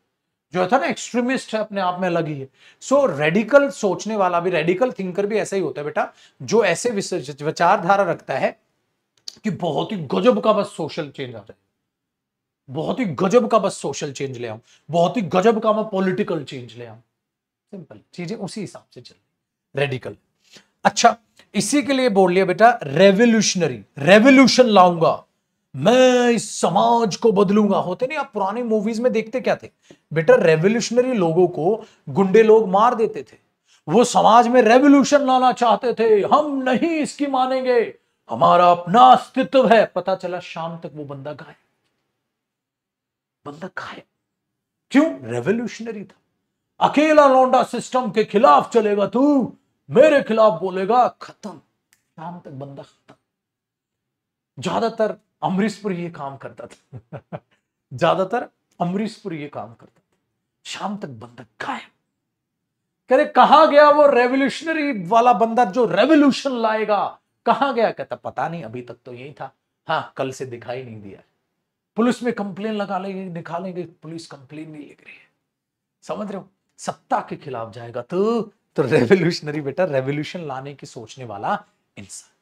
जो था ना एक्सट्रीमिस्ट है अपने आप में अलग ही है सो so, रेडिकल सोचने वाला भी रेडिकल थिंकर भी ऐसा ही होता है बेटा जो ऐसे विचारधारा रखता है कि बहुत ही गजब का बस सोशल चेंज आ जाए बहुत ही गजब का बस सोशल चेंज ले आऊं बहुत ही गजब का मैं पॉलिटिकल चेंज ले आऊं सिंपल चीजें उसी हिसाब से चल रेडिकल अच्छा इसी के लिए बोल लिया बेटा रेवोल्यूशनरी रेवोल्यूशन लाऊंगा मैं इस समाज को बदलूंगा होते नहीं आप पुराने मूवीज में देखते क्या थे बेटा रेवोल्यूशनरी लोगों को गुंडे लोग मार देते थे वो समाज में रेवोल्यूशन लाना चाहते थे हम नहीं इसकी मानेंगे हमारा अपना अस्तित्व है पता चला शाम तक वो बंदा गाय बंदा गाय क्यों रेवोल्यूशनरी था अकेला लौंडा सिस्टम के खिलाफ चलेगा तू मेरे खिलाफ बोलेगा खत्म शाम तक बंदा खत्म ज्यादातर अमरीशपुर ये काम करता था ज्यादातर अमरीशपुर ये काम करता था शाम तक बंदा गायब कह रहे कहा गया वो रेवोल्यूशनरी वाला बंदा जो रेवोल्यूशन लाएगा कहा गया कहता पता नहीं अभी तक तो यही था हाँ कल से दिखाई नहीं दिया पुलिस में कंप्लेन लगा लेंगे दिखा लेंगे पुलिस कंप्लेन नहीं लिख रही है समझ रहे हो सत्ता के खिलाफ जाएगा तो तो रेवोल्यूशनरी बेटा रेवोल्यूशन लाने की सोचने वाला इंसान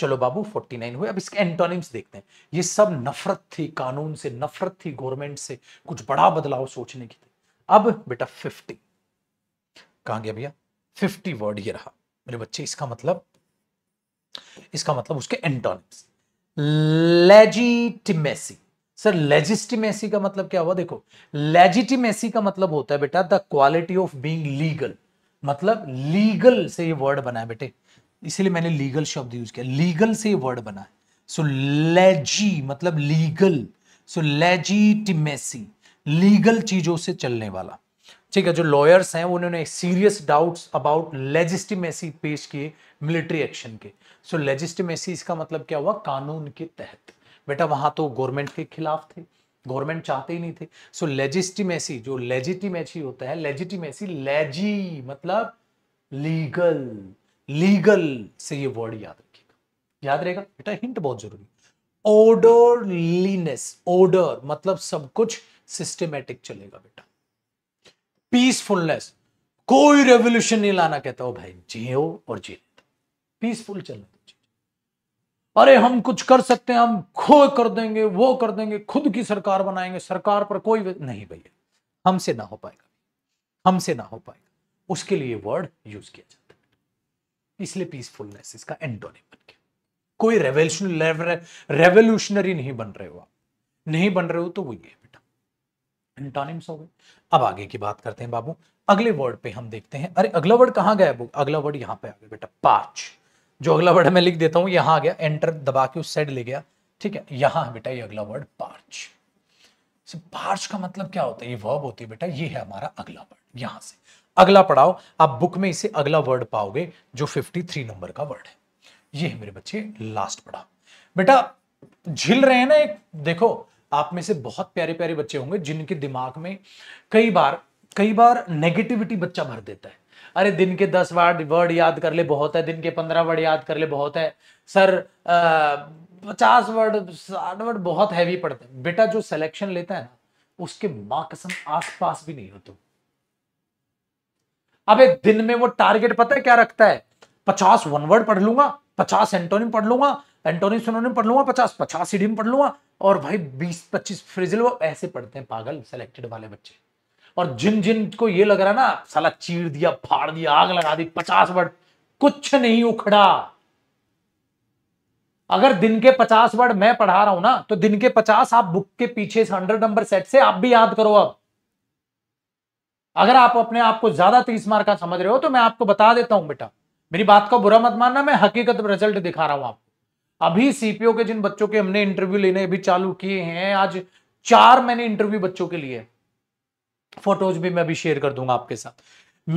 चलो बाबू 49 हुए अब इसके एंटोनिम्स देखते हैं ये सब नफरत थी कानून से नफरत थी गवर्नमेंट से कुछ बड़ा बदलाव सोचने की थी अब बेटा 50 कहा गया भैया 50 वर्ड ये रहा मेरे बच्चे इसका मतलब इसका मतलब उसके एंटोनिम्स लेजिटिमेसी सर लेजिस्टिमेसी का मतलब क्या हुआ देखो लेजिटिमेसी का मतलब होता है बेटा the quality of being legal मतलब लीगल से ये वर्ड बना है बेटे इसलिए मैंने लीगल शब्द यूज किया लीगल से वर्ड बना है सो लेजी मतलब लीगल सो लेजी लीगल चीजों से चलने वाला ठीक है जो लॉयर्स हैं उन्होंने सीरियस डाउट्स अबाउट लेजिस्टिमेसी पेश किए मिलिट्री एक्शन के सो लेजिस्टिमेसी इसका मतलब क्या हुआ कानून के तहत बेटा वहां तो गवर्नमेंट के खिलाफ थे गवर्नमेंट चाहते ही नहीं थे सो so, लेजिस्टिमेसी जो लेजिटिमेसी होता है लेजिटिमेसी लेजी मतलब लीगल लीगल से ये वर्ड याद रखिएगा याद रहेगा बेटा हिंट बहुत जरूरी लीनेस ऑर्डर मतलब सब कुछ सिस्टमेटिक चलेगा बेटा पीसफुलनेस कोई रेवोल्यूशन नहीं लाना कहता हो भाई जियो और जी पीसफुल चलना तो अरे हम कुछ कर सकते हैं हम खो कर देंगे वो कर देंगे खुद की सरकार बनाएंगे सरकार पर कोई नहीं भैया हमसे ना हो पाएगा हमसे ना हो पाएगा उसके लिए वर्ड यूज किया जाता इसलिए पीसफुलनेस इसका एंटोनिम बन गया कोई रेवल्यूशनरी रेवोल्यूशनरी नहीं बन रहे हो आप नहीं बन रहे हो तो वो ये बेटा एंटोनिम्स हो गए अब आगे की बात करते हैं बाबू अगले वर्ड पे हम देखते हैं अरे अगला वर्ड कहाँ गया बुक अगला वर्ड यहाँ पे आ गया बेटा पांच जो अगला वर्ड मैं लिख देता हूं यहां आ गया एंटर दबा के उस साइड ले गया ठीक है यहां है बेटा ये अगला वर्ड पार्च पार्च का मतलब क्या होता है ये वर्ब होती है बेटा ये है हमारा अगला वर्ड यहां से अगला पढ़ाओ आप बुक में इसे अगला वर्ड पाओगे जो 53 नंबर का वर्ड है ये है मेरे बच्चे लास्ट पढ़ाओ बेटा झिल रहे हैं ना एक देखो आप में से बहुत प्यारे प्यारे बच्चे होंगे जिनके दिमाग में कई बार कई बार नेगेटिविटी बच्चा भर देता है अरे दिन के दस वर्ड वर्ड याद कर ले बहुत है दिन के पंद्रह वर्ड याद कर ले बहुत है सर पचास वर्ड साठ वर्ड बहुत हैवी पड़ते हैं बेटा जो सिलेक्शन लेता है ना उसके माँ कसम आस पास भी नहीं हो तुम एक दिन में वो टारगेट पता है क्या रखता है पचास वन वर्ड पढ़ लूंगा पचास एंटोनिम पढ़ लूंगा एंटोनिम सोनोनिम पढ़ लूंगा पचास पचास सीडियम पढ़ लूंगा और भाई बीस पच्चीस फ्रिजिल वो ऐसे पढ़ते हैं पागल सेलेक्टेड वाले बच्चे और जिन जिन को ये लग रहा ना साला चीर दिया फाड़ दिया आग लगा दी पचास वर्ड कुछ नहीं उखड़ा अगर दिन के पचास वर्ड मैं पढ़ा रहा हूं ना तो दिन के पचास आप बुक के पीछे हंड्रेड नंबर सेट से आप भी याद करो अब अगर आप अपने आप को ज्यादा तीस मार्क का समझ रहे हो तो मैं आपको बता देता हूं बेटा मेरी बात का बुरा मत मानना मैं हकीकत रिजल्ट दिखा रहा हूं आपको अभी सीपीओ के जिन बच्चों के हमने इंटरव्यू लेने अभी चालू किए हैं आज चार मैंने इंटरव्यू बच्चों के लिए फोटोज भी मैं अभी शेयर कर दूंगा आपके साथ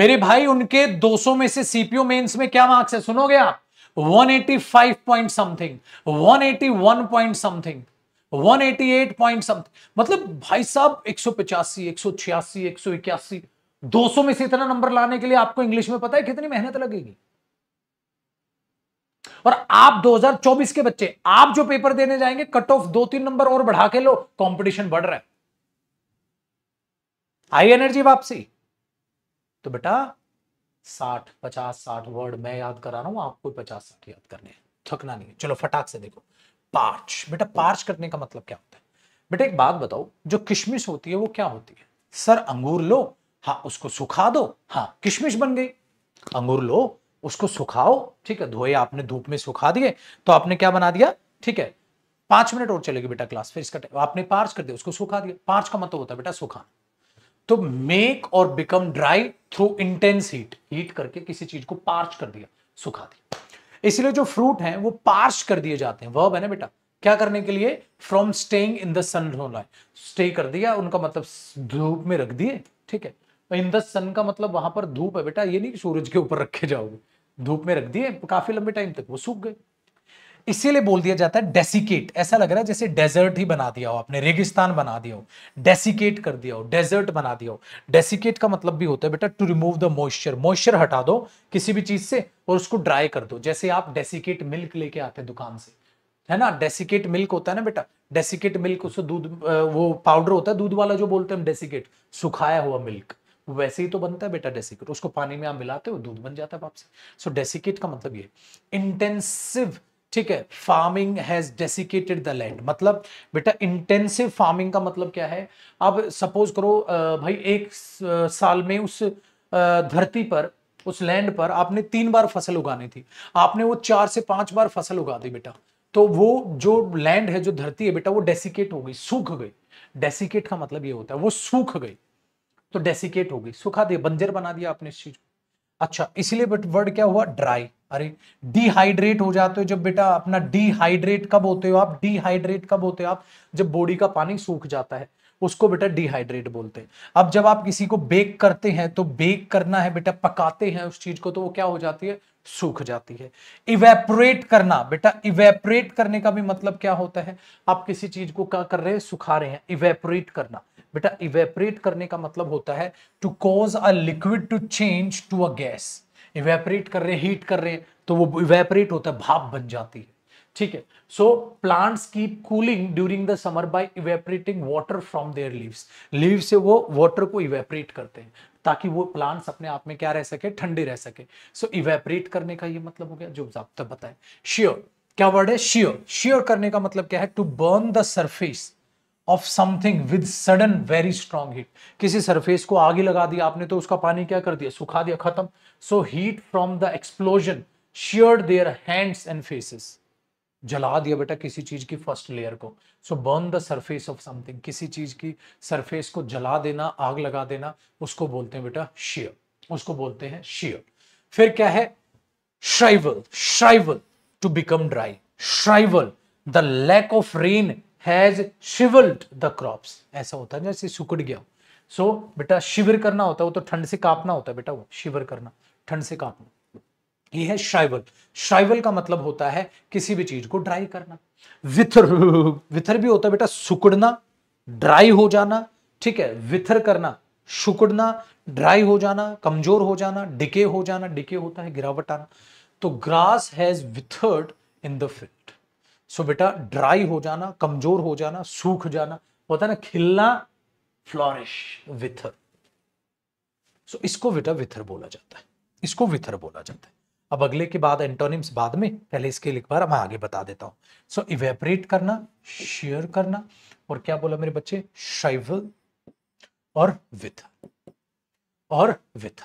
मेरे भाई उनके 200 में से सीपीओ मेंस में क्या मार्क्स है सुनोगे आप 185 point something 181 point something eighty eight point something मतलब भाई साहब एक सौ पचासी एक सौ छियासी एक सौ इक्यासी दो सौ में से इतना नंबर लाने के लिए आपको इंग्लिश में पता है कितनी मेहनत लगेगी और आप 2024 के बच्चे आप जो पेपर देने जाएंगे कट ऑफ दो तीन नंबर और बढ़ा के लो कंपटीशन बढ़ रहा है हाई एनर्जी वापसी तो बेटा साठ पचास साठ वर्ड मैं याद करा रहा हूं आपको पचास साठ याद करने हैं थकना नहीं है चलो फटाक से देखो पार्च बेटा पार्च करने का मतलब क्या होता है बेटा एक बात बताओ जो किशमिश होती है वो क्या होती है सर अंगूर लो हाँ उसको सुखा दो हाँ किशमिश बन गई अंगूर लो उसको सुखाओ ठीक है धोए आपने धूप में सुखा दिए तो आपने क्या बना दिया ठीक है पांच मिनट और चलेगी बेटा क्लास फिर इसका आपने पार्च कर दिया उसको सुखा दिया पार्च का मतलब होता है बेटा सुखा तो make or become dry through intense heat heat करके किसी चीज को पार्च कर दिया सुखा दिया इसलिए जो फ्रूट हैं वो पार्श कर दिए जाते हैं वर्ब है ना बेटा क्या करने के लिए from staying in the sun होना है स्टे कर दिया उनका मतलब धूप में रख दिए ठीक है इन द सन का मतलब वहां पर धूप है बेटा ये नहीं कि सूरज के ऊपर रखे जाओगे धूप में रख दिए काफी लंबे टाइम तक वो सूख गए इसीलिए बोल दिया जाता है डेसिकेट ऐसा लग रहा है जैसे डेजर्ट ही बना दिया हो आपने रेगिस्तान बना दिया हो डेसिकेट कर दिया हो डेजर्ट बना दिया हो डेसिकेट का मतलब भी होता है बेटा to remove the moisture moisture हटा दो किसी भी चीज से और उसको ड्राई कर दो जैसे आप डेसिकेट मिल्क लेके आते हैं दुकान से है ना डेसिकेट मिल्क होता है ना बेटा डेसिकेट मिल्क उससे दूध वो पाउडर होता है दूध वाला जो बोलते हैं डेसिकेट सुखाया हुआ मिल्क वैसे ही तो बनता है बेटा डेसिकेट उसको पानी में आप मिलाते हो दूध बन जाता है वापस सो डेसिकेट का मतलब ये इंटेंसिव ठीक है farming has desiccated the land मतलब बेटा इंटेंसिव फार्मिंग का मतलब क्या है अब सपोज करो भाई एक साल में उस धरती पर उस लैंड पर आपने तीन बार फसल उगानी थी आपने वो चार से पांच बार फसल उगा दी बेटा तो वो जो लैंड है जो धरती है बेटा वो डेसिकेट हो गई सूख गई डेसिकेट का मतलब ये होता है वो सूख गई तो डेसिकेट हो गई सुखा दिया बंजर बना दिया आपने इस चीज को अच्छा इसलिए बट वर्ड क्या हुआ ड्राई अरे डिहाइड्रेट हो जाते हो जब बेटा अपना डिहाइड्रेट कब होते हो आप डिहाइड्रेट कब होते हो आप जब बॉडी का पानी सूख जाता है उसको बेटा डिहाइड्रेट बोलते हैं अब जब आप किसी को बेक करते हैं तो बेक करना है बेटा पकाते हैं उस चीज को तो वो क्या हो जाती है सूख जाती है इवेपोरेट करना बेटा इवेपोरेट करने का भी मतलब क्या होता है आप किसी चीज को क्या कर रहे हैं सुखा रहे हैं इवेपोरेट करना बेटा इवेपरेट करने का मतलब होता है to cause a liquid to change to a gas evaporate कर रहे हैं हीट कर रहे हैं तो वो इवेपरेट होता है भाप बन जाती है ठीक है so plants keep cooling during the summer by evaporating water from their leaves leave से वो वाटर को इवेपरेट करते हैं ताकि वो प्लांट्स अपने आप में क्या रह सके ठंडे रह सके सो so, इवेपरेट करने का ये मतलब हो गया जो जब तक बताए श्योर क्या वर्ड है श्योर श्योर करने का मतलब क्या है to burn the surface of something with sudden very strong heat किसी सरफेस को आगे लगा दिया आपने तो उसका पानी क्या कर दिया सुखा दिया खत्म so heat from the explosion sear their hands and faces जला दिया बेटा किसी चीज की फर्स्ट लेयर को so burn the surface of something किसी चीज की सरफेस को जला देना आग लगा देना उसको बोलते हैं बेटा शेयर उसको बोलते हैं शेयर फिर क्या है shrivel shrivel to become dry shrivel the lack of rain has shrivelled the crops ऐसा होता है जैसे सुकड़ गया सो so, बेटा शिविर करना होता है वो तो ठंड से कांपना होता है बेटा वो शिविर करना ठंड से कांपना ये है श्राइवल श्राइवल का मतलब होता है किसी भी चीज को ड्राई करना विथर विथर भी होता है बेटा सुकड़ना ड्राई हो जाना ठीक है विथर करना सुकड़ना ड्राई हो जाना कमजोर हो जाना डिके हो जाना डिके होता है गिरावट आना तो grass has withered in the field so बेटा ड्राई हो जाना कमजोर हो जाना सूख जाना होता है ना खिलना फ्लॉरिश विथर सो इसको बेटा विथर बोला जाता है इसको विथर बोला जाता है अब अगले के बाद एंटोनिम्स बाद में पहले इसके लिख बार मैं आगे बता देता हूं सो इवेपरेट करना शेयर करना और क्या बोला मेरे बच्चे शैवल और विथ और विथ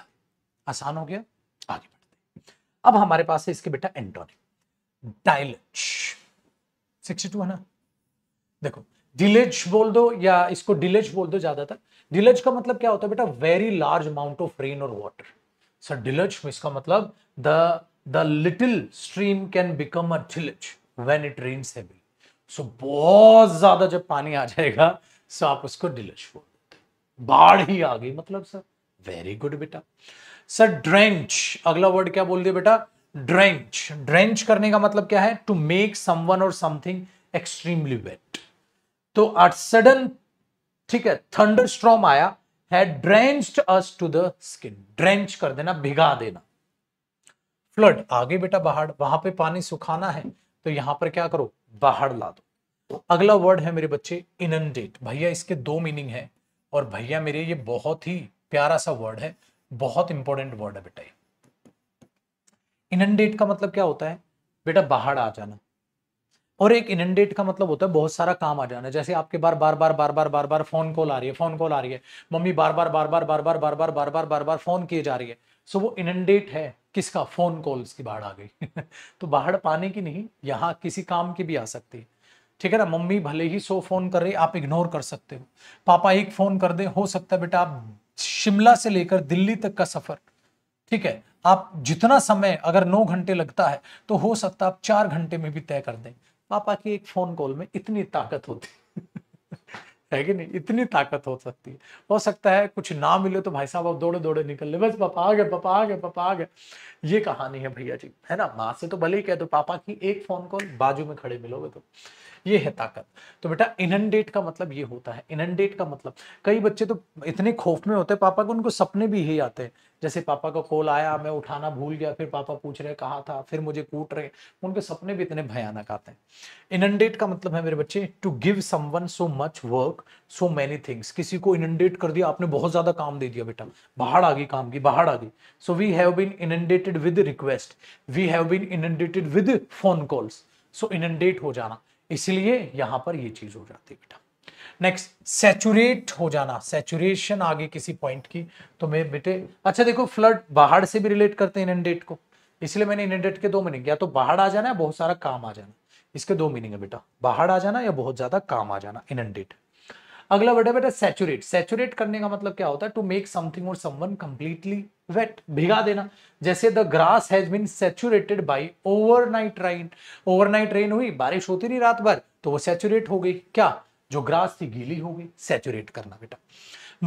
आसान हो गया आगे बढ़ते अब हमारे पास है इसके बेटा एंटोनिम डायलच सिक्सटी टू है ना देखो डिलेज बोल दो या इसको डिलेज बोल दो ज्यादातर डिलेज का मतलब क्या होता है बेटा very large amount of rain or water sir deluge इसका मतलब the the little stream can become a deluge when it rains heavy so बहुत ज्यादा जब पानी आ जाएगा सो आप उसको डिलेज बोल देते बाढ़ ही आ गई मतलब सर वेरी गुड बेटा सर ड्रेंच अगला वर्ड क्या बोल दिया बेटा ड्रेंच ड्रेंच करने का मतलब क्या है to make someone or something extremely wet तो अट सडन ठीक है थंडर स्ट्रॉम आया है drenched us to the skin drench कर देना भिगा देना फ्लड आगे बेटा बाहर वहां पे पानी सुखाना है तो यहां पर क्या करो बाहर ला दो तो अगला वर्ड है मेरे बच्चे इनडेट भैया इसके दो मीनिंग है और भैया मेरे ये बहुत ही प्यारा सा वर्ड है बहुत इंपॉर्टेंट वर्ड है बेटा इनडेट का मतलब क्या होता है बेटा बाहर आ जाना और एक इनडेट का मतलब होता है बहुत सारा काम आ जाना जैसे आपके बार बार बार बार बार बार बार फोन कॉल आ रही है फोन कॉल आ रही है मम्मी बार बार बार बार बार बार बार बार बार बार बार बार फोन किए जा रही है सो वो इनडेट है किसका फोन कॉल्स की बाढ़ आ गई तो बाहर पाने की नहीं यहाँ किसी काम की भी आ सकती है ठीक है ना मम्मी भले ही सो फोन कर रही आप इग्नोर कर सकते हो पापा एक फोन कर दे हो सकता है बेटा आप शिमला से लेकर दिल्ली तक का सफर ठीक है आप जितना समय अगर नौ घंटे लगता है तो हो सकता है आप चार घंटे में भी तय कर दें पापा की एक फोन कॉल में इतनी ताकत होती है कि नहीं इतनी ताकत हो सकती है हो सकता है कुछ ना मिले तो भाई साहब आप दौड़े दौड़े निकल ले बस पापा आ गए पापा आ गए पापा आ गए ये कहानी है भैया जी है ना माँ से तो भले ही कह दो पापा की एक फोन कॉल बाजू में खड़े मिलोगे तो ये है ताकत तो बेटा इनंडेट का मतलब ये होता है इनंडेट का मतलब कई बच्चे तो इतने खौफ में होते हैं पापा को उनको सपने भी यही आते हैं जैसे पापा का कॉल आया मैं उठाना भूल गया फिर पापा पूछ रहे कहा था फिर मुझे कूट रहे उनके सपने भी इतने भयानक आते हैं इनंडेट का मतलब है मेरे बच्चे to give someone so much work so many things किसी को इनंडेट कर दिया आपने बहुत ज्यादा काम दे दिया बेटा बाहर आ गई काम की बाहर आ गई so we have been inundated with request we have been inundated with phone calls so inundate हो जाना इसलिए यहां पर ये चीज हो जाती है बेटा नेक्स्ट सेचुरेट हो जाना सेचुरेशन आगे किसी पॉइंट की तो मैं बेटे अच्छा देखो फ्लड बाहर से भी रिलेट करते हैं इनडेट को इसलिए मैंने इनडेट के दो मीनिंग या तो बाहर आ जाना या बहुत सारा काम आ जाना इसके दो मीनिंग है बेटा बाहर आ जाना या बहुत ज्यादा काम आ जाना इनडेट अगला वर्ड है बेटा सैचुरेट सैचुरेट करने का मतलब क्या होता है to make something or someone completely wet भिगा देना जैसे the grass has been saturated by overnight rain overnight rain हुई बारिश होती नहीं रात भर तो वो सैचुरेट हो गई क्या जो ग्रास थी गीली हो गई सैचुरेट करना बेटा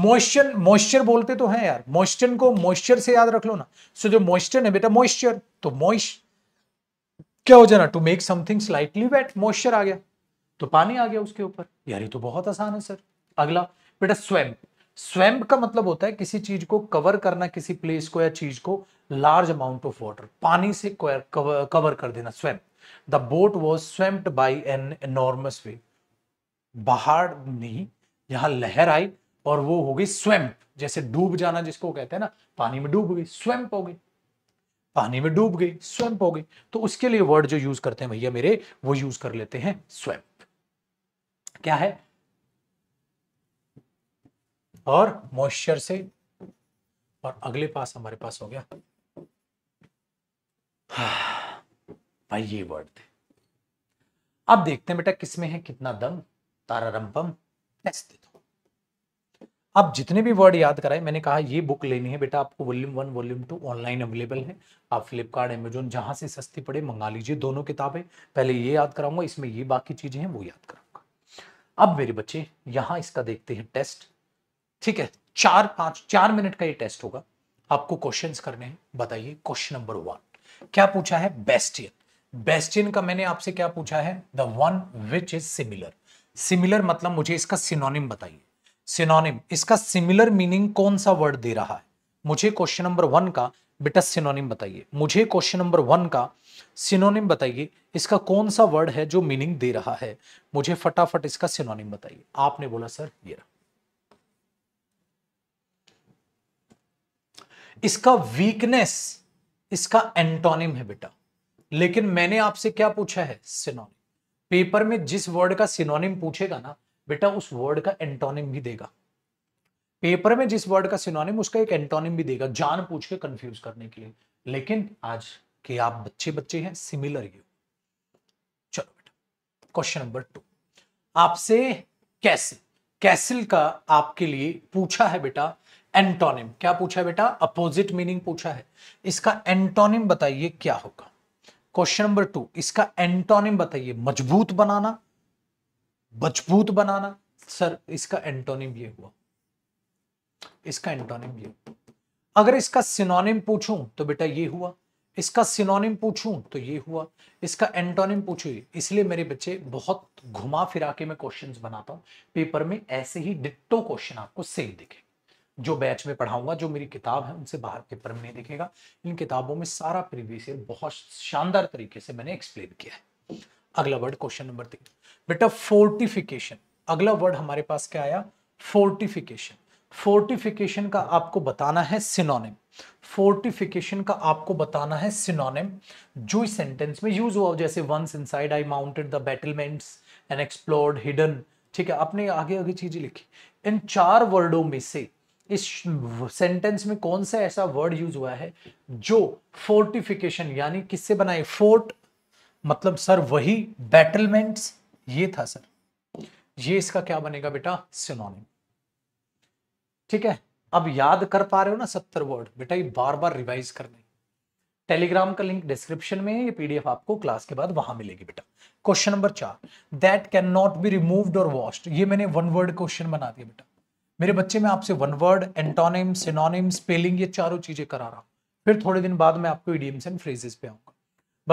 मॉइस्चर मॉइस्चर बोलते तो है यार मॉइस्चर को मॉइस्चर से याद रख लो ना सो जो मॉइस्चर है बेटा मॉइस्चर तो मॉइस्ट क्या हो जाना to make something slightly wet moisture आ गया तो पानी आ गया उसके ऊपर यार ये तो बहुत आसान है सर अगला बेटा स्वयं स्वयं का मतलब होता है किसी चीज को कवर करना किसी प्लेस को या चीज को लार्ज अमाउंट ऑफ वाटर पानी से कवर कर देना swamp the boat was swamped by an enormous wave बाहर नहीं यहां लहर आई और वो हो गई स्वयं जैसे डूब जाना जिसको कहते हैं ना पानी में डूब गई स्वयं हो गई पानी में डूब गई स्वयं हो गई तो उसके लिए वर्ड जो यूज करते हैं भैया मेरे वो यूज कर लेते हैं स्वयं क्या है और मॉइस्चर से और अगले पास हमारे पास हो गया भाई ये वर्ड थे अब देखते हैं बेटा किसमें है कितना दम तारारंपम टेस्ट तो। अब जितने भी वर्ड याद कराए मैंने कहा ये बुक लेनी है बेटा आपको volume one volume two online available है आप फ्लिपकार्ट एमेजोन जहां से सस्ती पड़े मंगा लीजिए दोनों किताबें पहले ये याद कराऊंगा इसमें ये बाकी चीजें हैं वो याद कराऊंगा अब मेरे बच्चे यहां इसका देखते हैं टेस्ट ठीक है चार पांच चार मिनट का ये टेस्ट होगा आपको क्वेश्चन करने हैं बताइए क्वेश्चन नंबर वन क्या पूछा है बेस्टियन बेस्टियन का मैंने आपसे क्या पूछा है the one which is similar similar मतलब मुझे इसका सिनोनिम बताइए सिनोनिम इसका सिमिलर मीनिंग कौन सा वर्ड दे रहा है मुझे क्वेश्चन नंबर वन का बेटा सिनोनिम बताइए मुझे क्वेश्चन नंबर वन का सिनोनिम बताइए इसका कौन सा वर्ड है जो मीनिंग दे रहा है मुझे फटाफट इसका सिनोनिम बताइए आपने बोला सर ये इसका वीकनेस इसका एंटोनिम है बेटा लेकिन मैंने आपसे क्या पूछा है सिनोनिम पेपर में जिस वर्ड का सिनोनिम पूछेगा ना बेटा उस वर्ड का एंटोनिम भी देगा पेपर में जिस वर्ड का सिनोनिम उसका एक एंटोनिम भी देगा जान पूछ के कंफ्यूज करने के लिए लेकिन आज के आप बच्चे बच्चे हैं सिमिलर यू चलो बेटा क्वेश्चन नंबर टू आपसे कैसिल कैसिल का आपके लिए पूछा है बेटा एंटोनिम क्या पूछा है बेटा अपोजिट मीनिंग पूछा है इसका एंटोनिम बताइए क्या होगा क्वेश्चन नंबर टू इसका एंटोनिम बताइए मजबूत बनाना मजबूत बनाना सर इसका एंटोनिम ये हुआ इसका एंटोनिम ये अगर इसका सिनोनिम पूछूं तो बेटा ये हुआ इसका सिनोनिम पूछूं तो ये हुआ इसका एंटोनिम पूछू इसलिए मेरे बच्चे बहुत घुमा फिरा के मैं क्वेश्चन बनाता हूँ पेपर में ऐसे ही डिट्टो क्वेश्चन आपको सेम दिखे जो बैच में पढ़ाऊंगा जो मेरी किताब है उनसे बाहर पेपर में नहीं दिखेगा इन किताबों में सारा प्रीवियस ईयर बहुत शानदार तरीके से मैंने एक्सप्लेन किया है अगला वर्ड क्वेश्चन नंबर तीन बेटा फोर्टिफिकेशन अगला वर्ड हमारे पास क्या आया फोर्टिफिकेशन फोर्टिफिकेशन का आपको बताना है सिनोनिम फोर्टिफिकेशन का आपको बताना है सिनोनिम जो इस सेंटेंस में यूज हुआ जैसे once inside I mounted the battlements and explored hidden ठीक है आपने आगे आगे चीजें लिखी इन चार वर्डों में से इस सेंटेंस में कौन सा ऐसा वर्ड यूज हुआ है जो फोर्टिफिकेशन यानी किससे बनाए फोर्ट मतलब सर वही बैटलमेंट्स ये था सर ये इसका क्या बनेगा बेटा सिनोनिम ठीक है अब याद कर पा रहे हो ना सत्तर वर्ड बेटा ये बार बार रिवाइज करने टेलीग्राम का लिंक डिस्क्रिप्शन में है ये पीडीएफ आपको क्लास के बाद वहां मिलेगी बेटा क्वेश्चन नंबर चार that can not be removed और वॉश्ड ये मैंने वन वर्ड क्वेश्चन बना दिया बेटा मेरे बच्चे में आपसे one word antonym synonym spelling ये चारों चीजें करा रहा हूँ फिर थोड़े दिन बाद मैं आपको इडियम्स एंड फ्रेजेस पे आऊंगा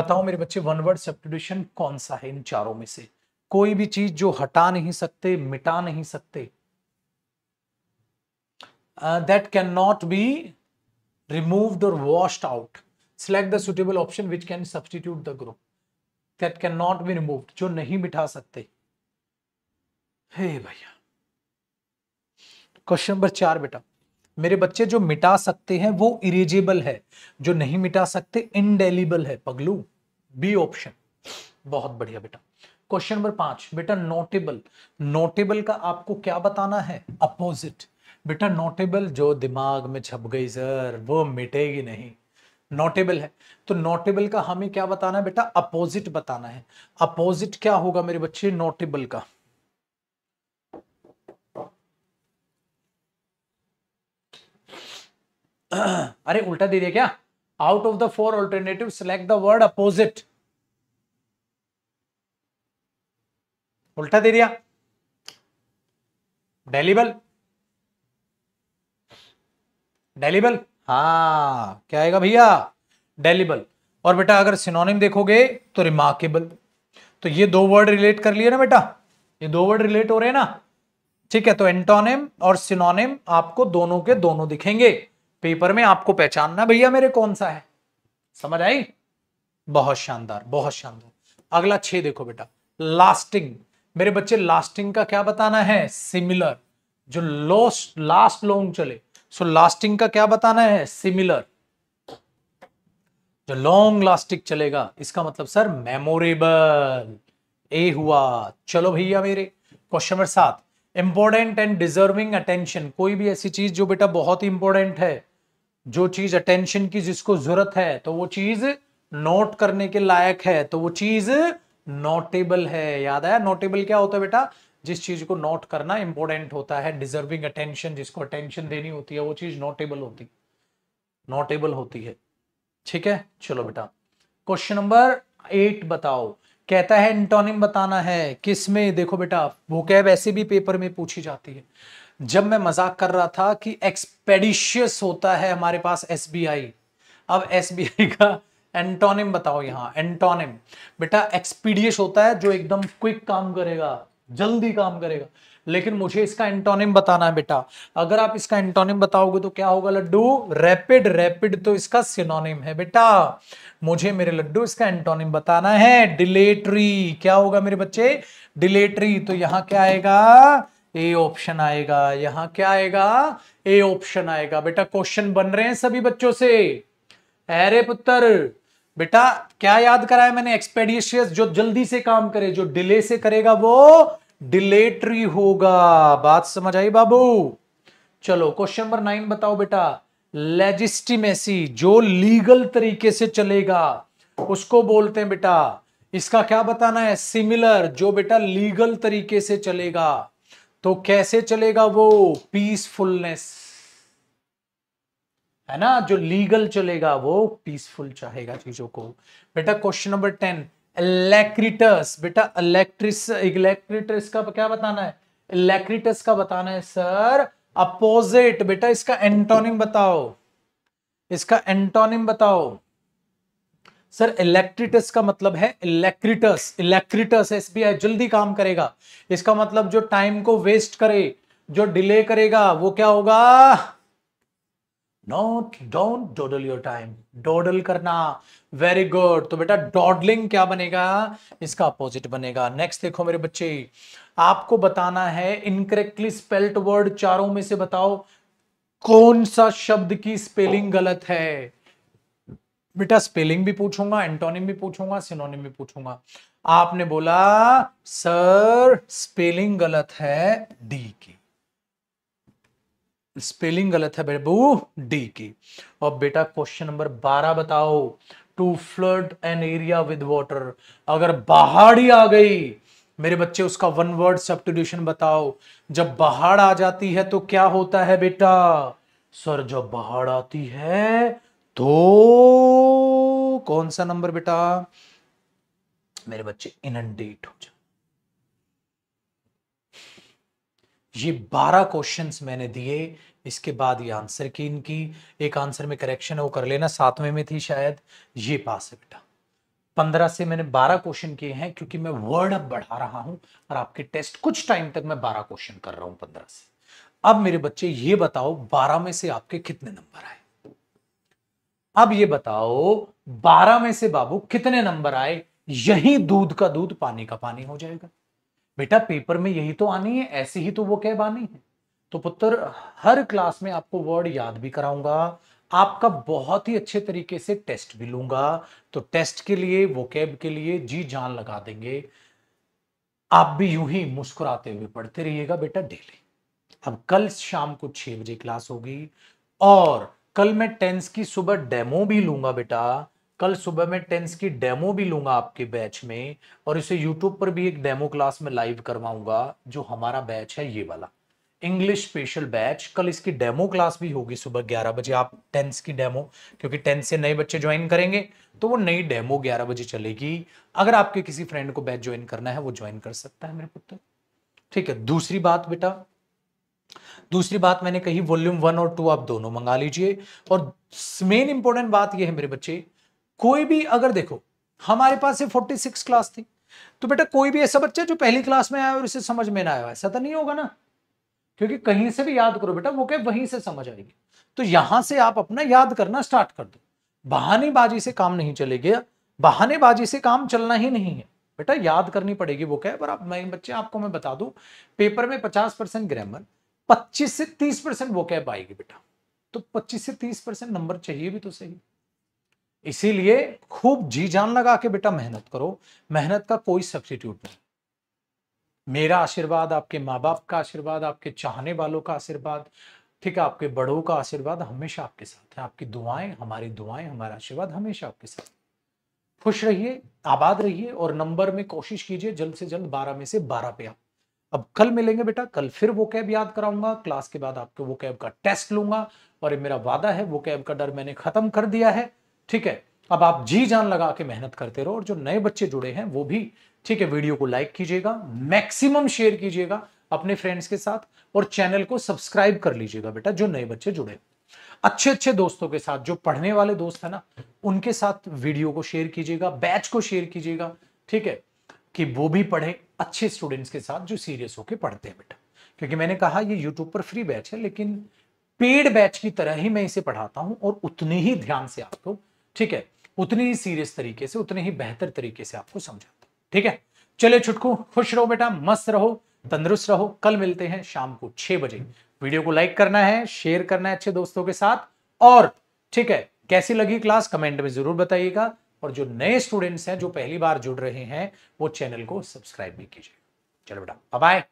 बताओ मेरे बच्चे वन वर्ड सब्सटीट्यूशन कौन सा है इन चारों में से कोई भी चीज जो हटा नहीं सकते मिटा नहीं सकते uh, that cannot be removed or washed out select the suitable option which can substitute the group that cannot be removed जो नहीं मिटा सकते हे भैया क्वेश्चन नंबर चार बेटा मेरे बच्चे जो मिटा सकते हैं वो इरेजेबल है जो नहीं मिटा सकते इनडेलिबल है पगलू बी ऑप्शन बहुत बढ़िया बेटा क्वेश्चन नंबर पांच बेटा नोटेबल नोटेबल का आपको क्या बताना है अपोजिट बेटा नोटेबल जो दिमाग में छप गई सर वो मिटेगी नहीं नोटेबल है तो नोटेबल का हमें क्या बताना है बेटा अपोजिट बताना है अपोजिट क्या होगा मेरे बच्चे नोटेबल का अरे उल्टा दे दिया क्या out of the four alternative select the word opposite उल्टा दे दिया डेलीबल डेलीबल हाँ क्या आएगा भैया डेलीबल और बेटा अगर सिनोनिम देखोगे तो रिमार्केबल तो ये दो वर्ड रिलेट कर लिए ना बेटा ये दो वर्ड रिलेट हो रहे हैं ना ठीक है तो एंटोनिम और सिनोनिम आपको दोनों के दोनों दिखेंगे पेपर में आपको पहचानना भैया मेरे कौन सा है समझ आई बहुत शानदार बहुत शानदार अगला छे देखो बेटा लास्टिंग मेरे बच्चे लास्टिंग का क्या बताना है सिमिलर जो लोस्ट लास्ट लॉन्ग चले सो लास्टिंग का क्या बताना है सिमिलर जो लॉन्ग लास्टिक चलेगा इसका मतलब सर मेमोरेबल ए हुआ चलो भैया मेरे क्वेश्चन नंबर सात इंपॉर्टेंट एंड डिजर्विंग अटेंशन कोई भी ऐसी चीज जो बेटा बहुत ही इंपॉर्टेंट है जो चीज अटेंशन की जिसको जरूरत है तो वो चीज नोट करने के लायक है तो वो चीज नोटेबल है याद आया नोटेबल क्या होता है बेटा जिस चीज को नोट करना इंपॉर्टेंट होता है डिजर्विंग अटेंशन जिसको अटेंशन देनी होती है वो चीज नोटेबल होती नोटेबल होती है ठीक है चलो बेटा क्वेश्चन नंबर एट बताओ कहता है एंटोनिम बताना है किस में देखो बेटा वो कह भी पेपर में पूछी जाती है जब मैं मजाक कर रहा था कि एक्सपेडिशियस होता है हमारे पास एस अब एस का एंटोनिम बताओ यहाँ एंटोनिम बेटा एक्सपीडियस होता है जो एकदम क्विक काम करेगा जल्दी काम करेगा लेकिन मुझे इसका एंटोनिम बताना है बेटा अगर आप इसका एंटोनिम बताओगे तो क्या होगा लड्डू रैपिड रैपिड तो इसका सिनोनिम है बेटा मुझे मेरे लड्डू इसका एंटोनिम बताना है डिलेटरी क्या होगा मेरे बच्चे डिलेटरी तो यहां क्या आएगा ए ऑप्शन आएगा यहां क्या आएगा ए ऑप्शन आएगा बेटा क्वेश्चन बन रहे हैं सभी बच्चों से अरे पुत्र बेटा क्या याद कराया मैंने एक्सपेडिशियस जो जल्दी से काम करे जो डिले से करेगा वो डिलेटरी होगा बात समझ आई बाबू चलो क्वेश्चन नंबर नाइन बताओ बेटा लेजिस्टिमेसी जो लीगल तरीके से चलेगा उसको बोलते हैं बेटा इसका क्या बताना है सिमिलर जो बेटा लीगल तरीके से चलेगा तो कैसे चलेगा वो पीसफुलनेस है ना जो लीगल चलेगा वो पीसफुल चाहेगा चीजों को बेटा क्वेश्चन नंबर टेन इलेक्ट्रिटस बेटा इलेक्ट्रिस इलेक्ट्रिटस का क्या बताना है इलेक्ट्रिटस का बताना है सर अपोजिट बेटा इसका एंटोनिम बताओ इसका एंटोनिम बताओ सर इलेक्ट्रिटस का मतलब है इलेक्ट्रिटस इलेक्ट्रिटस एस बी आई जल्दी काम करेगा इसका मतलब जो टाइम को वेस्ट करे जो डिले करेगा वो क्या होगा not don't डोडल your time doodle करना वेरी गुड तो बेटा डॉडलिंग क्या बनेगा इसका अपोजिट बनेगा नेक्स्ट देखो मेरे बच्चे आपको बताना है इनकरेक्टली स्पेल्ट वर्ड चारों में से बताओ कौन सा शब्द की स्पेलिंग गलत है बेटा स्पेलिंग भी पूछूंगा एंटोनिम भी पूछूंगा सिनोनिम भी पूछूंगा आपने बोला सर स्पेलिंग गलत है डी की स्पेलिंग गलत है बेबू डी की और बेटा क्वेश्चन नंबर बारह बताओ to flood an area with water अगर बाहर ही आ गई मेरे बच्चे उसका वन वर्ड सब्टिट्यूशन बताओ जब बाहर आ जाती है तो क्या होता है बेटा सर जब बाहर आती है तो कौन सा नंबर बेटा मेरे बच्चे इनडेट हो जाए ये बारह क्वेश्चंस मैंने दिए इसके बाद ये आंसर की इनकी एक आंसर में करेक्शन है वो कर लेना सातवें में थी शायद ये पास है बेटा पंद्रह से मैंने बारह क्वेश्चन किए हैं क्योंकि मैं वर्ड अप बढ़ा रहा हूं और आपके टेस्ट कुछ टाइम तक मैं बारह क्वेश्चन कर रहा हूं पंद्रह से अब मेरे बच्चे ये बताओ बारह में से आपके कितने नंबर आए अब ये बताओ बारह में से बाबू कितने नंबर आए यही दूध का दूध पानी का पानी हो जाएगा बेटा पेपर में यही तो आनी है ऐसी ही तो वो कैब आनी है तो पुत्र हर क्लास में आपको वर्ड याद भी कराऊंगा आपका बहुत ही अच्छे तरीके से टेस्ट भी लूंगा तो टेस्ट के लिए वो कैब के लिए जी जान लगा देंगे आप भी यूं ही मुस्कुराते हुए पढ़ते रहिएगा बेटा डेली अब कल शाम को छह बजे क्लास होगी और कल मैं टेंस की सुबह डेमो भी लूंगा बेटा कल सुबह मैं टेंस की डेमो भी लूंगा आपके बैच में और इसे यूट्यूब पर भी एक डेमो क्लास में लाइव करवाऊंगा जो हमारा बैच है ये वाला इंग्लिश स्पेशल बैच कल इसकी डेमो क्लास भी होगी सुबह ग्यारह बजे आप टेंस की डेमो क्योंकि टेंस से नए बच्चे ज्वाइन करेंगे तो वो नई डेमो ग्यारह बजे चलेगी अगर आपके किसी फ्रेंड को बैच ज्वाइन करना है वो ज्वाइन कर सकता है मेरे पुत्र ठीक है दूसरी बात बेटा दूसरी बात मैंने कही वॉल्यूम वन और टू आप दोनों मंगा लीजिए और मेन इंपॉर्टेंट बात यह है मेरे बच्चे कोई भी अगर देखो हमारे पास ये 46 क्लास थी तो बेटा कोई भी ऐसा बच्चा जो पहली क्लास में आया और इसे समझ में ना आया ऐसा तो नहीं होगा ना क्योंकि कहीं से भी याद करो बेटा वो क्या वहीं से समझ आएगी तो यहां से आप अपना याद करना स्टार्ट कर दो बहानेबाजी से काम नहीं चलेगी बहानेबाजी से काम चलना ही नहीं है बेटा याद करनी पड़ेगी वो क्या पर आप मैं बच्चे आपको मैं बता दूं पेपर में 50 परसेंट ग्रामर 25 से 30 परसेंट वो कैब आएगी बेटा तो 25 से 30 परसेंट नंबर चाहिए भी तो सही इसीलिए खूब जी जान लगा के बेटा मेहनत करो मेहनत का कोई सब्सिट्यूट नहीं मेरा आशीर्वाद आपके माँ बाप का आशीर्वाद आपके चाहने वालों का आशीर्वाद ठीक है आपके बड़ों का आशीर्वाद हमेशा आपके साथ है आपकी दुआएं हमारी दुआएं हमारा आशीर्वाद हमेशा आपके साथ खुश रहिए आबाद रहिए और नंबर में कोशिश कीजिए जल्द से जल्द बारह में से बारह पे आप अब कल मिलेंगे बेटा कल फिर वो कैब याद कराऊंगा क्लास के बाद आपके वो कैब का टेस्ट लूंगा और मेरा वादा है वो कैब का डर मैंने खत्म कर दिया है ठीक है अब आप जी जान लगा के मेहनत करते रहो और जो नए बच्चे जुड़े हैं वो भी ठीक है वीडियो को लाइक कीजिएगा मैक्सिमम शेयर कीजिएगा अपने फ्रेंड्स के साथ और चैनल को सब्सक्राइब कर लीजिएगा बेटा जो नए बच्चे जुड़े अच्छे अच्छे दोस्तों के साथ जो पढ़ने वाले दोस्त है ना उनके साथ वीडियो को शेयर कीजिएगा बैच को शेयर कीजिएगा ठीक है कि वो भी पढ़े अच्छे स्टूडेंट्स के साथ जो सीरियस होके पढ़ते हैं बेटा क्योंकि मैंने कहा ये यूट्यूब पर फ्री बैच है लेकिन पेड बैच की तरह ही मैं इसे पढ़ाता हूं और उतनी ही ध्यान से आपको ठीक है उतनी ही सीरियस तरीके से उतने ही बेहतर तरीके से आपको समझाता ठीक है चलिए छुटकू खुश रहो बेटा मस्त रहो तंदुरुस्त रहो कल मिलते हैं शाम को छह बजे वीडियो को लाइक करना है शेयर करना है अच्छे दोस्तों के साथ और ठीक है कैसी लगी क्लास कमेंट में जरूर बताइएगा और जो नए स्टूडेंट्स हैं जो पहली बार जुड़ रहे हैं वो चैनल को सब्सक्राइब भी कीजिए चलो बेटा बाय